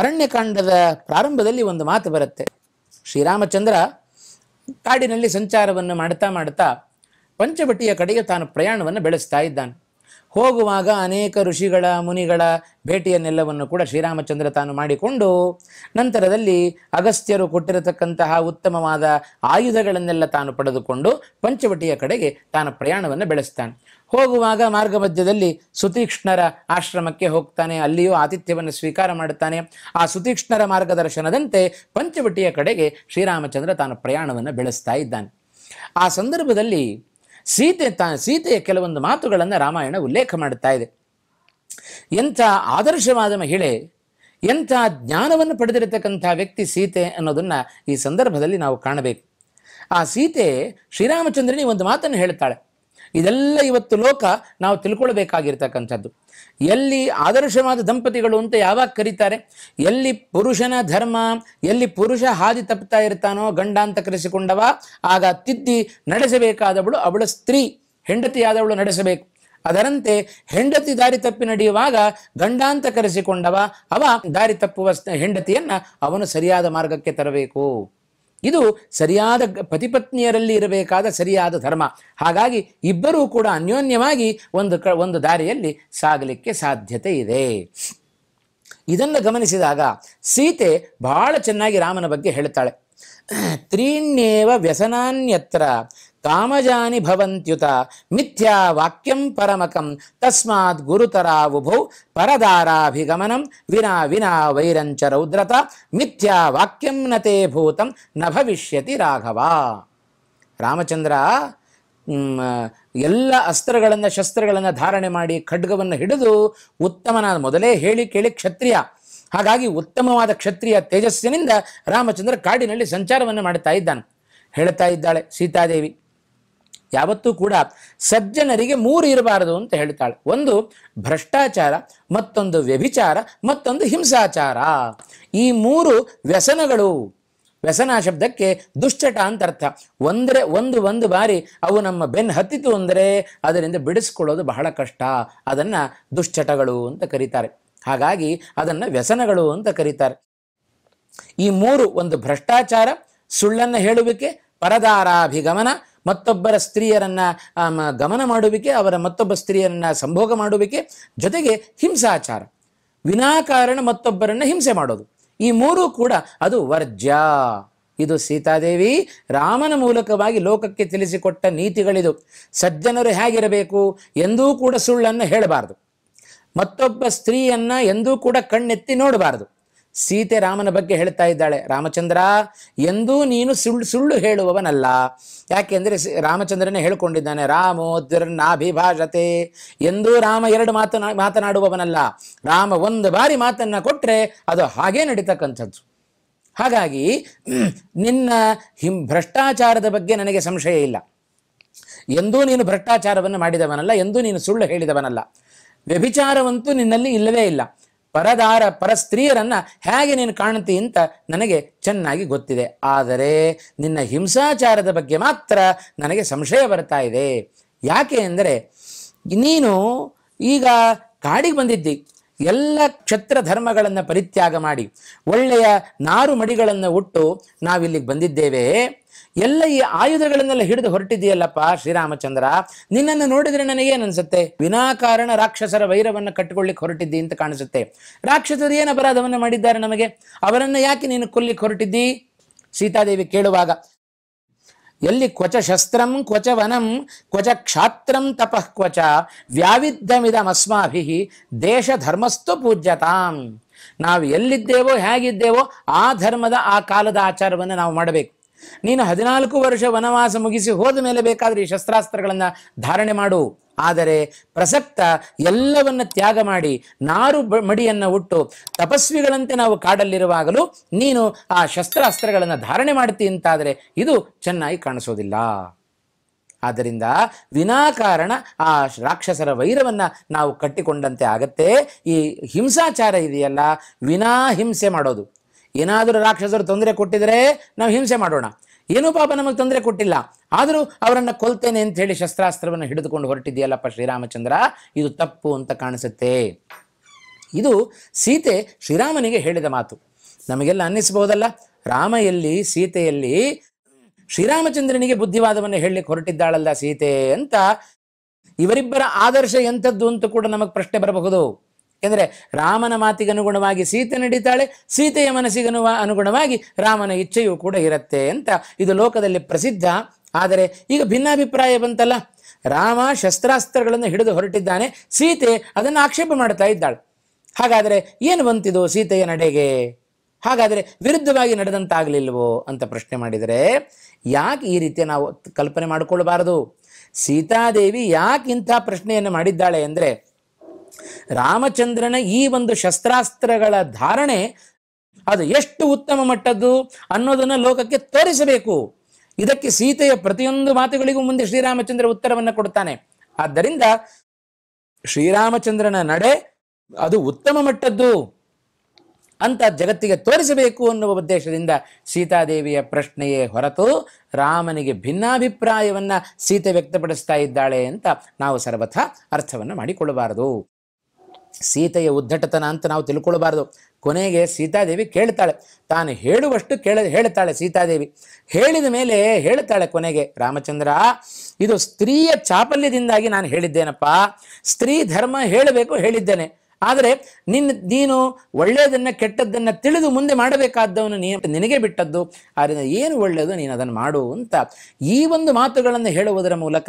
ಅರಣ್ಯಕಾಂಡದ ಪ್ರಾರಂಭದಲ್ಲಿ ಒಂದು ಮಾತು ಬರುತ್ತೆ ಶ್ರೀರಾಮಚಂದ್ರ ಕಾಡಿನಲ್ಲಿ ಸಂಚಾರವನ್ನು ಮಾಡ್ತಾ ಮಾಡ್ತಾ ಪಂಚವಟಿಯ ಕಡೆಗೆ ತಾನು ಪ್ರಯಾಣವನ್ನು ಬೆಳೆಸ್ತಾ ಇದ್ದಾನೆ ಹೋಗುವಾಗ ಅನೇಕ ಋಷಿಗಳ ಮುನಿಗಳ ಭೇಟಿಯನ್ನೆಲ್ಲವನ್ನು ಕೂಡ ಶ್ರೀರಾಮಚಂದ್ರ ತಾನು ಮಾಡಿಕೊಂಡು ನಂತರದಲ್ಲಿ ಅಗಸ್ತ್ಯರು ಕೊಟ್ಟಿರತಕ್ಕಂತಹ ಉತ್ತಮವಾದ ಆಯುಧಗಳನ್ನೆಲ್ಲ ತಾನು ಪಡೆದುಕೊಂಡು ಪಂಚವಟಿಯ ಕಡೆಗೆ ತಾನು ಪ್ರಯಾಣವನ್ನು ಬೆಳೆಸ್ತಾನೆ ಹೋಗುವಾಗ ಮಾರ್ಗ ಮಧ್ಯದಲ್ಲಿ ಸುತೀಕ್ಷ್ಣರ ಆಶ್ರಮಕ್ಕೆ ಹೋಗ್ತಾನೆ ಅಲ್ಲಿಯೂ ಆತಿಥ್ಯವನ್ನು ಸ್ವೀಕಾರ ಮಾಡುತ್ತಾನೆ ಆ ಸುತೀಕ್ಷ್ಣರ ಮಾರ್ಗದರ್ಶನದಂತೆ ಪಂಚವಟಿಯ ಕಡೆಗೆ ಶ್ರೀರಾಮಚಂದ್ರ ತಾನು ಪ್ರಯಾಣವನ್ನು ಬೆಳೆಸ್ತಾ ಇದ್ದಾನೆ ಆ ಸಂದರ್ಭದಲ್ಲಿ ಸೀತೆ ತಾ ಸೀತೆಯ ಕೆಲವೊಂದು ಮಾತುಗಳನ್ನು ರಾಮಾಯಣ ಉಲ್ಲೇಖ ಮಾಡುತ್ತಾ ಇದೆ ಎಂಥ ಆದರ್ಶವಾದ ಮಹಿಳೆ ಎಂಥ ಜ್ಞಾನವನ್ನು ಪಡೆದಿರತಕ್ಕಂಥ ವ್ಯಕ್ತಿ ಸೀತೆ ಅನ್ನೋದನ್ನ ಈ ಸಂದರ್ಭದಲ್ಲಿ ನಾವು ಕಾಣಬೇಕು ಆ ಸೀತೆ ಶ್ರೀರಾಮಚಂದ್ರನಿಗೆ ಒಂದು ಮಾತನ್ನು ಹೇಳ್ತಾಳೆ ಇದೆಲ್ಲ ಇವತ್ತು ಲೋಕ ನಾವು ತಿಳ್ಕೊಳ್ಬೇಕಾಗಿರ್ತಕ್ಕಂಥದ್ದು ಎಲ್ಲಿ ಆದರ್ಶವಾದ ದಂಪತಿಗಳು ಅಂತ ಯಾವಾಗ ಕರೀತಾರೆ ಎಲ್ಲಿ ಪುರುಷನ ಧರ್ಮ ಎಲ್ಲಿ ಪುರುಷ ಹಾದಿ ತಪ್ಪುತ್ತಾ ಇರ್ತಾನೋ ಗಂಡ ಅಂತ ಕರೆಸಿಕೊಂಡವ ಆಗ ತಿದ್ದಿ ನಡೆಸಬೇಕಾದವಳು ಅವಳ ಸ್ತ್ರೀ ಹೆಂಡತಿಯಾದವಳು ನಡೆಸಬೇಕು ಅದರಂತೆ ಹೆಂಡತಿ ದಾರಿ ತಪ್ಪಿ ನಡೆಯುವಾಗ ಗಂಡಾಂತ ಕರೆಸಿಕೊಂಡವ ಅವ ದಾರಿ ತಪ್ಪುವ ಹೆಂಡತಿಯನ್ನ ಅವನು ಸರಿಯಾದ ಮಾರ್ಗಕ್ಕೆ ತರಬೇಕು ಇದು ಸರಿಯಾದ ಪತಿಪತ್ನಿಯರಲ್ಲಿ ಇರಬೇಕಾದ ಸರಿಯಾದ ಧರ್ಮ ಹಾಗಾಗಿ ಇಬ್ಬರೂ ಕೂಡ ಅನ್ಯೋನ್ಯವಾಗಿ ಒಂದು ಕ ಒಂದು ದಾರಿಯಲ್ಲಿ ಸಾಗಲಿಕ್ಕೆ ಸಾಧ್ಯತೆ ಇದೆ ಇದನ್ನು ಗಮನಿಸಿದಾಗ ಸೀತೆ ಬಹಳ ಚೆನ್ನಾಗಿ ರಾಮನ ಬಗ್ಗೆ ಹೇಳ್ತಾಳೆ ತ್ರೀಣ್ಯೇವ ವ್ಯಸನಾನ್ಯತ್ರ ಕಾಮಜಾನಿ ಭವಂತ್ಯುತ ಮಿಥ್ಯಾ ವಾಕ್ಯಂ ಪರಮಕಂ ತಸ್ಮಾತ್ ಗುರುತರಾವುಭೌ ಪರದಾರಾಭಿಗಮನಂ ವಿನಾ ವಿನಾ ವೈರಂಚ ರೌದ್ರತ ಮಿಥ್ಯಾ ವಾಕ್ಯಂ ನತೇ ಭೂತಂ ನ ಭವಿಷ್ಯತಿ ರಾಘವ ರಾಮಚಂದ್ರ ಎಲ್ಲ ಅಸ್ತ್ರಗಳನ್ನು ಶಸ್ತ್ರಗಳನ್ನು ಧಾರಣೆ ಮಾಡಿ ಖಡ್ಗವನ್ನು ಹಿಡಿದು ಉತ್ತಮನಾದ ಮೊದಲೇ ಹೇಳಿ ಕೇಳಿ ಕ್ಷತ್ರಿಯ ಹಾಗಾಗಿ ಉತ್ತಮವಾದ ಕ್ಷತ್ರಿಯ ತೇಜಸ್ಸಿನಿಂದ ರಾಮಚಂದ್ರ ಕಾಡಿನಲ್ಲಿ ಸಂಚಾರವನ್ನು ಮಾಡ್ತಾ ಇದ್ದಾನೆ ಹೇಳ್ತಾ ಇದ್ದಾಳೆ ಸೀತಾದೇವಿ ಯಾವತ್ತೂ ಕೂಡ ಸಜ್ಜನರಿಗೆ ಮೂರು ಇರಬಾರದು ಅಂತ ಹೇಳ್ತಾಳೆ ಒಂದು ಭ್ರಷ್ಟಾಚಾರ ಮತ್ತೊಂದು ವ್ಯಭಿಚಾರ ಮತ್ತೊಂದು ಹಿಂಸಾಚಾರ ಈ ಮೂರು ವ್ಯಸನಗಳು ವ್ಯಸನ ಶಬ್ದಕ್ಕೆ ದುಶ್ಚಟ ಅಂತ ಅರ್ಥ ಒಂದ್ರೆ ಒಂದು ಒಂದು ಬಾರಿ ಅವು ನಮ್ಮ ಬೆನ್ನು ಹತ್ತಿತು ಅಂದರೆ ಅದರಿಂದ ಬಿಡಿಸ್ಕೊಳ್ಳೋದು ಬಹಳ ಕಷ್ಟ ಅದನ್ನ ದುಶ್ಚಟಗಳು ಅಂತ ಕರೀತಾರೆ ಹಾಗಾಗಿ ಅದನ್ನು ವ್ಯಸನಗಳು ಅಂತ ಕರೀತಾರೆ ಈ ಮೂರು ಒಂದು ಭ್ರಷ್ಟಾಚಾರ ಸುಳ್ಳನ್ನು ಹೇಳುವಿಕೆ ಪರದಾರಾಭಿಗಮನ ಮತ್ತೊಬ್ಬರ ಸ್ತ್ರೀಯರನ್ನ ಗಮನ ಮಾಡುವಿಕೆ ಅವರ ಮತ್ತೊಬ್ಬ ಸ್ತ್ರೀಯರನ್ನ ಸಂಭೋಗ ಮಾಡುವಿಕೆ ಜೊತೆಗೆ ಹಿಂಸಾಚಾರ ವಿನಾಕಾರಣ ಮತ್ತೊಬ್ಬರನ್ನ ಹಿಂಸೆ ಮಾಡೋದು ಈ ಮೂರೂ ಕೂಡ ಅದು ವರ್ಜ್ಯ ಇದು ಸೀತಾದೇವಿ ರಾಮನ ಮೂಲಕವಾಗಿ ಲೋಕಕ್ಕೆ ತಿಳಿಸಿಕೊಟ್ಟ ನೀತಿಗಳಿದು ಸಜ್ಜನರು ಹೇಗಿರಬೇಕು ಎಂದೂ ಕೂಡ ಸುಳ್ಳನ್ನು ಹೇಳಬಾರದು ಮತ್ತೊಬ್ಬ ಸ್ತ್ರೀಯನ್ನ ಎಂದೂ ಕೂಡ ಕಣ್ಣೆತ್ತಿ ನೋಡಬಾರದು ಸೀತೆ ರಾಮನ ಬಗ್ಗೆ ಹೇಳ್ತಾ ಇದ್ದಾಳೆ ರಾಮಚಂದ್ರ ಎಂದೂ ನೀನು ಸುಳ್ಳು ಸುಳ್ಳು ಹೇಳುವವನಲ್ಲ ಯಾಕೆಂದರೆ ರಾಮಚಂದ್ರನೇ ಹೇಳಿಕೊಂಡಿದ್ದಾನೆ ರಾಮೋದ್ರನ್ನಾಭಿಭಾಷತೆ ಎಂದೂ ರಾಮ ಎರಡು ಮಾತನಾ ಮಾತನಾಡುವವನಲ್ಲ ರಾಮ ಒಂದು ಬಾರಿ ಮಾತನ್ನು ಕೊಟ್ಟರೆ ಅದು ಹಾಗೇ ನಡೀತಕ್ಕಂಥದ್ದು ಹಾಗಾಗಿ ನಿನ್ನ ಹಿಂ ಭ್ರಷ್ಟಾಚಾರದ ಬಗ್ಗೆ ನನಗೆ ಸಂಶಯ ಇಲ್ಲ ಎಂದೂ ನೀನು ಭ್ರಷ್ಟಾಚಾರವನ್ನು ಮಾಡಿದವನಲ್ಲ ಎಂದೂ ನೀನು ಸುಳ್ಳು ಹೇಳಿದವನಲ್ಲ ವ್ಯಭಿಚಾರವಂತೂ ನಿನ್ನಲ್ಲಿ ಇಲ್ಲವೇ ಇಲ್ಲ ಪರದಾರ ಪರಸ್ತ್ರೀಯರನ್ನ ಹೇಗೆ ನೀನು ಕಾಣ್ತಿ ಅಂತ ನನಗೆ ಚೆನ್ನಾಗಿ ಗೊತ್ತಿದೆ ಆದರೆ ನಿನ್ನ ಹಿಂಸಾಚಾರದ ಬಗ್ಗೆ ಮಾತ್ರ ನನಗೆ ಸಂಶಯ ಬರ್ತಾ ಇದೆ ಯಾಕೆ ಅಂದರೆ ನೀನು ಈಗ ಕಾಡಿಗೆ ಬಂದಿದ್ದಿ ಎಲ್ಲ ಕ್ಷತ್ರ ಧರ್ಮಗಳನ್ನು ಪರಿತ್ಯಾಗ ಮಾಡಿ ಒಳ್ಳೆಯ ನಾರು ಮಡಿಗಳನ್ನು ಉಟ್ಟು ನಾವಿಲ್ಲಿಗೆ ಬಂದಿದ್ದೇವೆ ಎಲ್ಲ ಈ ಆಯುಧಗಳನ್ನೆಲ್ಲ ಹಿಡಿದು ಹೊರಟಿದೆಯಲ್ಲಪ್ಪ ಶ್ರೀರಾಮಚಂದ್ರ ನಿನ್ನನ್ನು ನೋಡಿದ್ರೆ ನನಗೆ ಅನ್ಸುತ್ತೆ ವಿನಾಕಾರಣ ರಾಕ್ಷಸರ ವೈರವನ್ನು ಕಟ್ಟಿಕೊಳ್ಳಿಕ್ ಹೊರಟಿದ್ದಿ ಅಂತ ಕಾಣಿಸುತ್ತೆ ರಾಕ್ಷಸರು ಏನು ಅಪರಾಧವನ್ನು ಮಾಡಿದ್ದಾರೆ ನಮಗೆ ಅವರನ್ನು ಯಾಕೆ ನೀನು ಕೊಲ್ಲಿಕ್ ಹೊರಟಿದ್ದಿ ಸೀತಾದೇವಿ ಕೇಳುವಾಗ ಎಲ್ಲಿ ಕ್ವಚ ಶಸ್ತ್ರಂ ಕ್ವಚ ವನಂ ಕ್ವಚ ಕ್ಷಾತ್ರಂ ತಪಃ ಕ್ವಚ ಅಸ್ಮಾಭಿ ದೇಶ ಧರ್ಮಸ್ತು ಪೂಜ್ಯತಾಂ ನಾವು ಎಲ್ಲಿದ್ದೇವೋ ಹೇಗಿದ್ದೇವೋ ಆ ಧರ್ಮದ ಆ ಕಾಲದ ಆಚಾರವನ್ನು ನಾವು ಮಾಡಬೇಕು ನೀನು ಹದಿನಾಲ್ಕು ವರ್ಷ ವನವಾಸ ಮುಗಿಸಿ ಹೋದ ಮೇಲೆ ಬೇಕಾದ್ರೆ ಈ ಶಸ್ತ್ರಾಸ್ತ್ರಗಳನ್ನು ಧಾರಣೆ ಮಾಡು ಆದರೆ ಪ್ರಸಕ್ತ ಎಲ್ಲವನ್ನ ತ್ಯಾಗ ಮಾಡಿ ನಾರು ಮಡಿಯನ್ನ ಉಟ್ಟು ತಪಸ್ವಿಗಳಂತೆ ನಾವು ಕಾಡಲ್ಲಿರುವಾಗಲೂ ನೀನು ಆ ಶಸ್ತ್ರಾಸ್ತ್ರಗಳನ್ನು ಧಾರಣೆ ಮಾಡ್ತಿ ಅಂತಾದ್ರೆ ಇದು ಚೆನ್ನಾಗಿ ಕಾಣಿಸೋದಿಲ್ಲ ಆದ್ದರಿಂದ ವಿನಾಕಾರಣ ಆ ರಾಕ್ಷಸರ ವೈರವನ್ನ ನಾವು ಕಟ್ಟಿಕೊಂಡಂತೆ ಆಗತ್ತೆ ಈ ಹಿಂಸಾಚಾರ ಇದೆಯಲ್ಲ ವಿನಾ ಹಿಂಸೆ ಮಾಡೋದು ಏನಾದರೂ ರಾಕ್ಷಸರು ತೊಂದರೆ ಕೊಟ್ಟಿದ್ರೆ ನಾವು ಹಿಂಸೆ ಮಾಡೋಣ ಏನೂ ಪಾಪ ನಮಗೆ ತೊಂದರೆ ಕೊಟ್ಟಿಲ್ಲ ಆದರೂ ಅವರನ್ನು ಕೊಲ್ತೇನೆ ಅಂತ ಹೇಳಿ ಶಸ್ತ್ರಾಸ್ತ್ರವನ್ನು ಹಿಡಿದುಕೊಂಡು ಹೊರಟಿದೆಯಲ್ಲಪ್ಪ ಶ್ರೀರಾಮಚಂದ್ರ ಇದು ತಪ್ಪು ಅಂತ ಕಾಣಿಸುತ್ತೆ ಇದು ಸೀತೆ ಶ್ರೀರಾಮನಿಗೆ ಹೇಳಿದ ಮಾತು ನಮಗೆಲ್ಲ ಅನ್ನಿಸಬಹುದಲ್ಲ ರಾಮ ಎಲ್ಲಿ ಸೀತೆಯಲ್ಲಿ ಶ್ರೀರಾಮಚಂದ್ರನಿಗೆ ಬುದ್ಧಿವಾದವನ್ನು ಹೇಳಿ ಹೊರಟಿದ್ದಾಳಲ್ಲ ಸೀತೆ ಅಂತ ಇವರಿಬ್ಬರ ಆದರ್ಶ ಎಂಥದ್ದು ಅಂತ ಕೂಡ ನಮಗೆ ಪ್ರಶ್ನೆ ಬರಬಹುದು ಯಾಕೆಂದರೆ ರಾಮನ ಅನುಗುಣವಾಗಿ ಸೀತೆ ನಡೀತಾಳೆ ಸೀತೆಯ ಮನಸ್ಸಿಗೆ ಅನುಗುಣವಾಗಿ ರಾಮನ ಇಚ್ಛೆಯೂ ಕೂಡ ಇರುತ್ತೆ ಅಂತ ಇದು ಲೋಕದಲ್ಲಿ ಪ್ರಸಿದ್ಧ ಆದರೆ ಈಗ ಭಿನ್ನಾಭಿಪ್ರಾಯ ಬಂತಲ್ಲ ರಾಮ ಶಸ್ತ್ರಾಸ್ತ್ರಗಳನ್ನು ಹಿಡಿದು ಹೊರಟಿದ್ದಾನೆ ಸೀತೆ ಅದನ್ನು ಆಕ್ಷೇಪ ಮಾಡ್ತಾ ಇದ್ದಾಳೆ ಹಾಗಾದರೆ ಏನು ಬಂತಿದು ಸೀತೆಯ ನಡೆಗೆ ಹಾಗಾದರೆ ವಿರುದ್ಧವಾಗಿ ನಡೆದಂತಾಗಲಿಲ್ವೋ ಅಂತ ಪ್ರಶ್ನೆ ಮಾಡಿದರೆ ಯಾಕೆ ಈ ರೀತಿಯ ನಾವು ಕಲ್ಪನೆ ಮಾಡಿಕೊಳ್ಳಬಾರದು ಸೀತಾದೇವಿ ಯಾಕೆ ಇಂಥ ಪ್ರಶ್ನೆಯನ್ನು ಮಾಡಿದ್ದಾಳೆ ಅಂದರೆ ರಾಮಚಂದ್ರನ ಈ ಒಂದು ಶಸ್ತ್ರಾಸ್ತ್ರಗಳ ಧಾರಣೆ ಅದು ಎಷ್ಟು ಉತ್ತಮ ಮಟ್ಟದ್ದು ಅನ್ನೋದನ್ನ ಲೋಕಕ್ಕೆ ತೋರಿಸಬೇಕು ಇದಕ್ಕೆ ಸೀತೆಯ ಪ್ರತಿಯೊಂದು ಮಾತುಗಳಿಗೂ ಮುಂದೆ ಶ್ರೀರಾಮಚಂದ್ರ ಉತ್ತರವನ್ನು ಕೊಡ್ತಾನೆ ಆದ್ದರಿಂದ ಶ್ರೀರಾಮಚಂದ್ರನ ನಡೆ ಅದು ಉತ್ತಮ ಮಟ್ಟದ್ದು ಅಂತ ಜಗತ್ತಿಗೆ ತೋರಿಸಬೇಕು ಅನ್ನುವ ಉದ್ದೇಶದಿಂದ ಸೀತಾದೇವಿಯ ಪ್ರಶ್ನೆಯೇ ಹೊರತು ರಾಮನಿಗೆ ಭಿನ್ನಾಭಿಪ್ರಾಯವನ್ನ ಸೀತೆ ವ್ಯಕ್ತಪಡಿಸ್ತಾ ಇದ್ದಾಳೆ ಅಂತ ನಾವು ಸರ್ವಥಾ ಅರ್ಥವನ್ನು ಮಾಡಿಕೊಳ್ಳಬಾರದು ಸೀತೆಯ ಉದ್ದಟತನ ಅಂತ ನಾವು ತಿಳ್ಕೊಳ್ಬಾರ್ದು ಕೊನೆಗೆ ಸೀತಾದೇವಿ ಕೇಳ್ತಾಳೆ ತಾನು ಹೇಳುವಷ್ಟು ಕೇಳ ಹೇಳ್ತಾಳೆ ಸೀತಾದೇವಿ ಹೇಳಿದ ಮೇಲೆ ಹೇಳ್ತಾಳೆ ಕೊನೆಗೆ ರಾಮಚಂದ್ರ ಇದು ಸ್ತ್ರೀಯ ಚಾಪಲ್ಯದಿಂದಾಗಿ ನಾನು ಹೇಳಿದ್ದೇನಪ್ಪ ಸ್ತ್ರೀ ಧರ್ಮ ಹೇಳಬೇಕು ಹೇಳಿದ್ದೇನೆ ಆದರೆ ನಿನ್ನ ನೀನು ಒಳ್ಳೆಯದನ್ನು ಕೆಟ್ಟದ್ದನ್ನು ತಿಳಿದು ಮುಂದೆ ಮಾಡಬೇಕಾದವನು ನೀ ನಿನಗೆ ಬಿಟ್ಟದ್ದು ಆದ್ದರಿಂದ ಏನು ಒಳ್ಳೆಯದು ನೀನು ಅದನ್ನು ಮಾಡು ಅಂತ ಈ ಒಂದು ಮಾತುಗಳನ್ನು ಹೇಳುವುದರ ಮೂಲಕ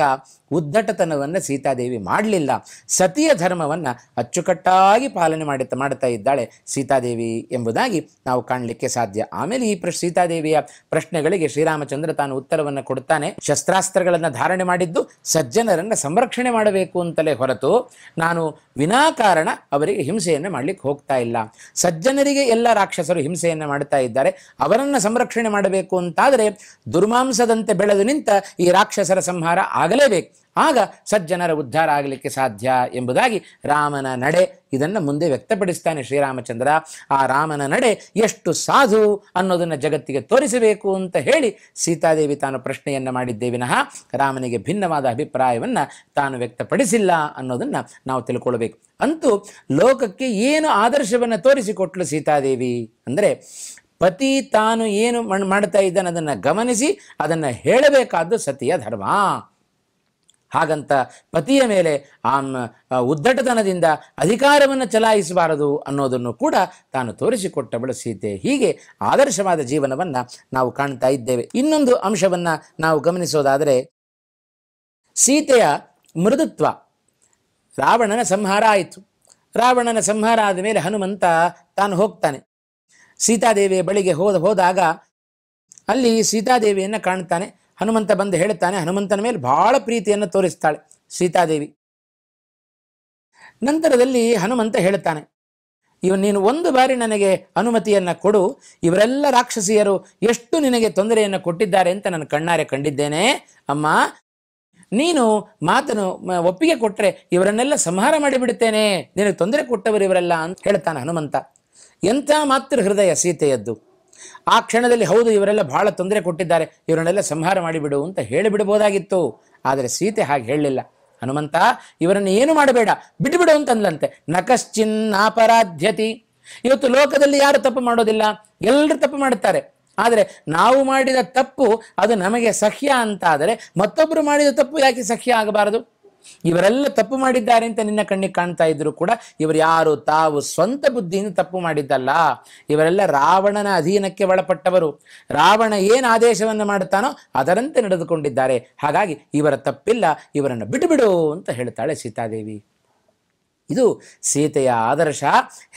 ಉದ್ದಟತನವನ್ನು ಸೀತಾದೇವಿ ಮಾಡಲಿಲ್ಲ ಸತಿಯ ಧರ್ಮವನ್ನು ಅಚ್ಚುಕಟ್ಟಾಗಿ ಪಾಲನೆ ಮಾಡಿ ಮಾಡುತ್ತಾ ಇದ್ದಾಳೆ ಸೀತಾದೇವಿ ಎಂಬುದಾಗಿ ನಾವು ಕಾಣಲಿಕ್ಕೆ ಸಾಧ್ಯ ಆಮೇಲೆ ಈ ಪ್ರಶ್ ಸೀತಾದೇವಿಯ ಪ್ರಶ್ನೆಗಳಿಗೆ ಶ್ರೀರಾಮಚಂದ್ರ ತಾನು ಉತ್ತರವನ್ನು ಕೊಡ್ತಾನೆ ಶಸ್ತ್ರಾಸ್ತ್ರಗಳನ್ನು ಧಾರಣೆ ಮಾಡಿದ್ದು ಸಜ್ಜನರನ್ನು ಸಂರಕ್ಷಣೆ ಮಾಡಬೇಕು ಅಂತಲೇ ಹೊರತು ನಾನು ವಿನಾಕಾರಣ ಅವರಿಗೆ ಹಿಂಸೆಯನ್ನು ಮಾಡಲಿಕ್ಕೆ ಹೋಗ್ತಾ ಇಲ್ಲ ಸಜ್ಜನರಿಗೆ ಎಲ್ಲ ರಾಕ್ಷಸರು ಹಿಂಸೆಯನ್ನು ಮಾಡ್ತಾ ಇದ್ದಾರೆ ಅವರನ್ನು ಸಂರಕ್ಷಣೆ ಮಾಡಬೇಕು ಅಂತಾದರೆ ದುರ್ಮಾಂಸದಂತೆ ಬೆಳೆದು ನಿಂತ ಈ ರಾಕ್ಷಸರ ಸಂಹಾರ ಆಗಲೇಬೇಕು ಆಗ ಸಜ್ಜನರ ಉದ್ಧಾರ ಆಗಲಿಕ್ಕೆ ಸಾಧ್ಯ ಎಂಬುದಾಗಿ ರಾಮನ ನಡೆ ಇದನ್ನು ಮುಂದೆ ವ್ಯಕ್ತಪಡಿಸ್ತಾನೆ ಶ್ರೀರಾಮಚಂದ್ರ ಆ ರಾಮನ ನಡೆ ಎಷ್ಟು ಸಾಧು ಅನ್ನೋದನ್ನು ಜಗತ್ತಿಗೆ ತೋರಿಸಬೇಕು ಅಂತ ಹೇಳಿ ಸೀತಾದೇವಿ ತಾನು ಪ್ರಶ್ನೆಯನ್ನು ವಿನಃ ರಾಮನಿಗೆ ಭಿನ್ನವಾದ ಅಭಿಪ್ರಾಯವನ್ನು ತಾನು ವ್ಯಕ್ತಪಡಿಸಿಲ್ಲ ಅನ್ನೋದನ್ನು ನಾವು ತಿಳ್ಕೊಳ್ಬೇಕು ಅಂತೂ ಲೋಕಕ್ಕೆ ಏನು ಆದರ್ಶವನ್ನು ತೋರಿಸಿಕೊಟ್ಲು ಸೀತಾದೇವಿ ಅಂದರೆ ಪತಿ ತಾನು ಏನು ಮಾಡ್ತಾ ಇದ್ದಾನೆ ಅದನ್ನು ಗಮನಿಸಿ ಅದನ್ನು ಹೇಳಬೇಕಾದ್ದು ಸತಿಯ ಧರ್ಮ ಹಾಗಂತ ಪತಿಯ ಮೇಲೆ ಆ ಉದ್ದಟತನದಿಂದ ಅಧಿಕಾರವನ್ನು ಚಲಾಯಿಸಬಾರದು ಅನ್ನೋದನ್ನು ಕೂಡ ತಾನು ತೋರಿಸಿಕೊಟ್ಟ ಬಳ ಸೀತೆ ಹೀಗೆ ಆದರ್ಶವಾದ ಜೀವನವನ್ನು ನಾವು ಕಾಣ್ತಾ ಇದ್ದೇವೆ ಇನ್ನೊಂದು ಅಂಶವನ್ನು ನಾವು ಗಮನಿಸೋದಾದರೆ ಸೀತೆಯ ಮೃದುತ್ವ ರಾವಣನ ಸಂಹಾರ ಆಯಿತು ರಾವಣನ ಸಂಹಾರ ಆದ ಮೇಲೆ ಹನುಮಂತ ತಾನು ಹೋಗ್ತಾನೆ ಸೀತಾದೇವಿಯ ಬಳಿಗೆ ಹೋದ ಹೋದಾಗ ಅಲ್ಲಿ ಸೀತಾದೇವಿಯನ್ನು ಕಾಣ್ತಾನೆ ಹನುಮಂತ ಬಂದು ಹೇಳುತ್ತಾನೆ ಹನುಮಂತನ ಮೇಲೆ ಬಹಳ ಪ್ರೀತಿಯನ್ನು ತೋರಿಸ್ತಾಳೆ ಸೀತಾದೇವಿ ನಂತರದಲ್ಲಿ ಹನುಮಂತ ಹೇಳುತ್ತಾನೆ ಇವ ನೀನು ಒಂದು ಬಾರಿ ನನಗೆ ಅನುಮತಿಯನ್ನು ಕೊಡು ಇವರೆಲ್ಲ ರಾಕ್ಷಸಿಯರು ಎಷ್ಟು ನಿನಗೆ ತೊಂದರೆಯನ್ನು ಕೊಟ್ಟಿದ್ದಾರೆ ಅಂತ ನಾನು ಕಣ್ಣಾರೆ ಕಂಡಿದ್ದೇನೆ ಅಮ್ಮ ನೀನು ಮಾತನ್ನು ಒಪ್ಪಿಗೆ ಕೊಟ್ಟರೆ ಇವರನ್ನೆಲ್ಲ ಸಂಹಾರ ಮಾಡಿಬಿಡುತ್ತೇನೆ ನಿನಗೆ ತೊಂದರೆ ಕೊಟ್ಟವರು ಇವರೆಲ್ಲ ಅಂತ ಹೇಳ್ತಾನೆ ಹನುಮಂತ ಎಂಥ ಮಾತೃ ಹೃದಯ ಸೀತೆಯದ್ದು ಆ ಕ್ಷಣದಲ್ಲಿ ಹೌದು ಇವರೆಲ್ಲ ಬಹಳ ತೊಂದರೆ ಕೊಟ್ಟಿದ್ದಾರೆ ಇವರನ್ನೆಲ್ಲ ಸಂಹಾರ ಮಾಡಿಬಿಡು ಅಂತ ಹೇಳಿಬಿಡಬಹುದಾಗಿತ್ತು ಆದರೆ ಸೀತೆ ಹಾಗೆ ಹೇಳಲಿಲ್ಲ ಹನುಮಂತ ಇವರನ್ನು ಏನು ಮಾಡಬೇಡ ಬಿಟ್ಟುಬಿಡು ಅಂತಂದ್ಲಂತೆ ನಕಶ್ಚಿನ್ನಾಪರಾಧ್ಯತಿ ಇವತ್ತು ಲೋಕದಲ್ಲಿ ಯಾರು ತಪ್ಪು ಮಾಡೋದಿಲ್ಲ ಎಲ್ಲರೂ ತಪ್ಪು ಮಾಡುತ್ತಾರೆ ಆದರೆ ನಾವು ಮಾಡಿದ ತಪ್ಪು ಅದು ನಮಗೆ ಸಹ್ಯ ಅಂತಾದರೆ ಮತ್ತೊಬ್ಬರು ಮಾಡಿದ ತಪ್ಪು ಯಾಕೆ ಸಹ್ಯ ಆಗಬಾರದು ಇವರೆಲ್ಲ ತಪ್ಪು ಮಾಡಿದ್ದಾರೆ ಅಂತ ನಿನ್ನ ಕಣ್ಣಿಗೆ ಕಾಣ್ತಾ ಇದ್ರು ಕೂಡ ಇವರು ಯಾರು ತಾವು ಸ್ವಂತ ಬುದ್ಧಿಯಿಂದ ತಪ್ಪು ಮಾಡಿದ್ದಲ್ಲ ಇವರೆಲ್ಲ ರಾವಣನ ಅಧೀನಕ್ಕೆ ಒಳಪಟ್ಟವರು ರಾವಣ ಏನು ಆದೇಶವನ್ನು ಮಾಡುತ್ತಾನೋ ಅದರಂತೆ ನಡೆದುಕೊಂಡಿದ್ದಾರೆ ಹಾಗಾಗಿ ಇವರ ತಪ್ಪಿಲ್ಲ ಇವರನ್ನು ಬಿಟ್ಟುಬಿಡು ಅಂತ ಹೇಳ್ತಾಳೆ ಸೀತಾದೇವಿ ಇದು ಸೀತೆಯ ಆದರ್ಶ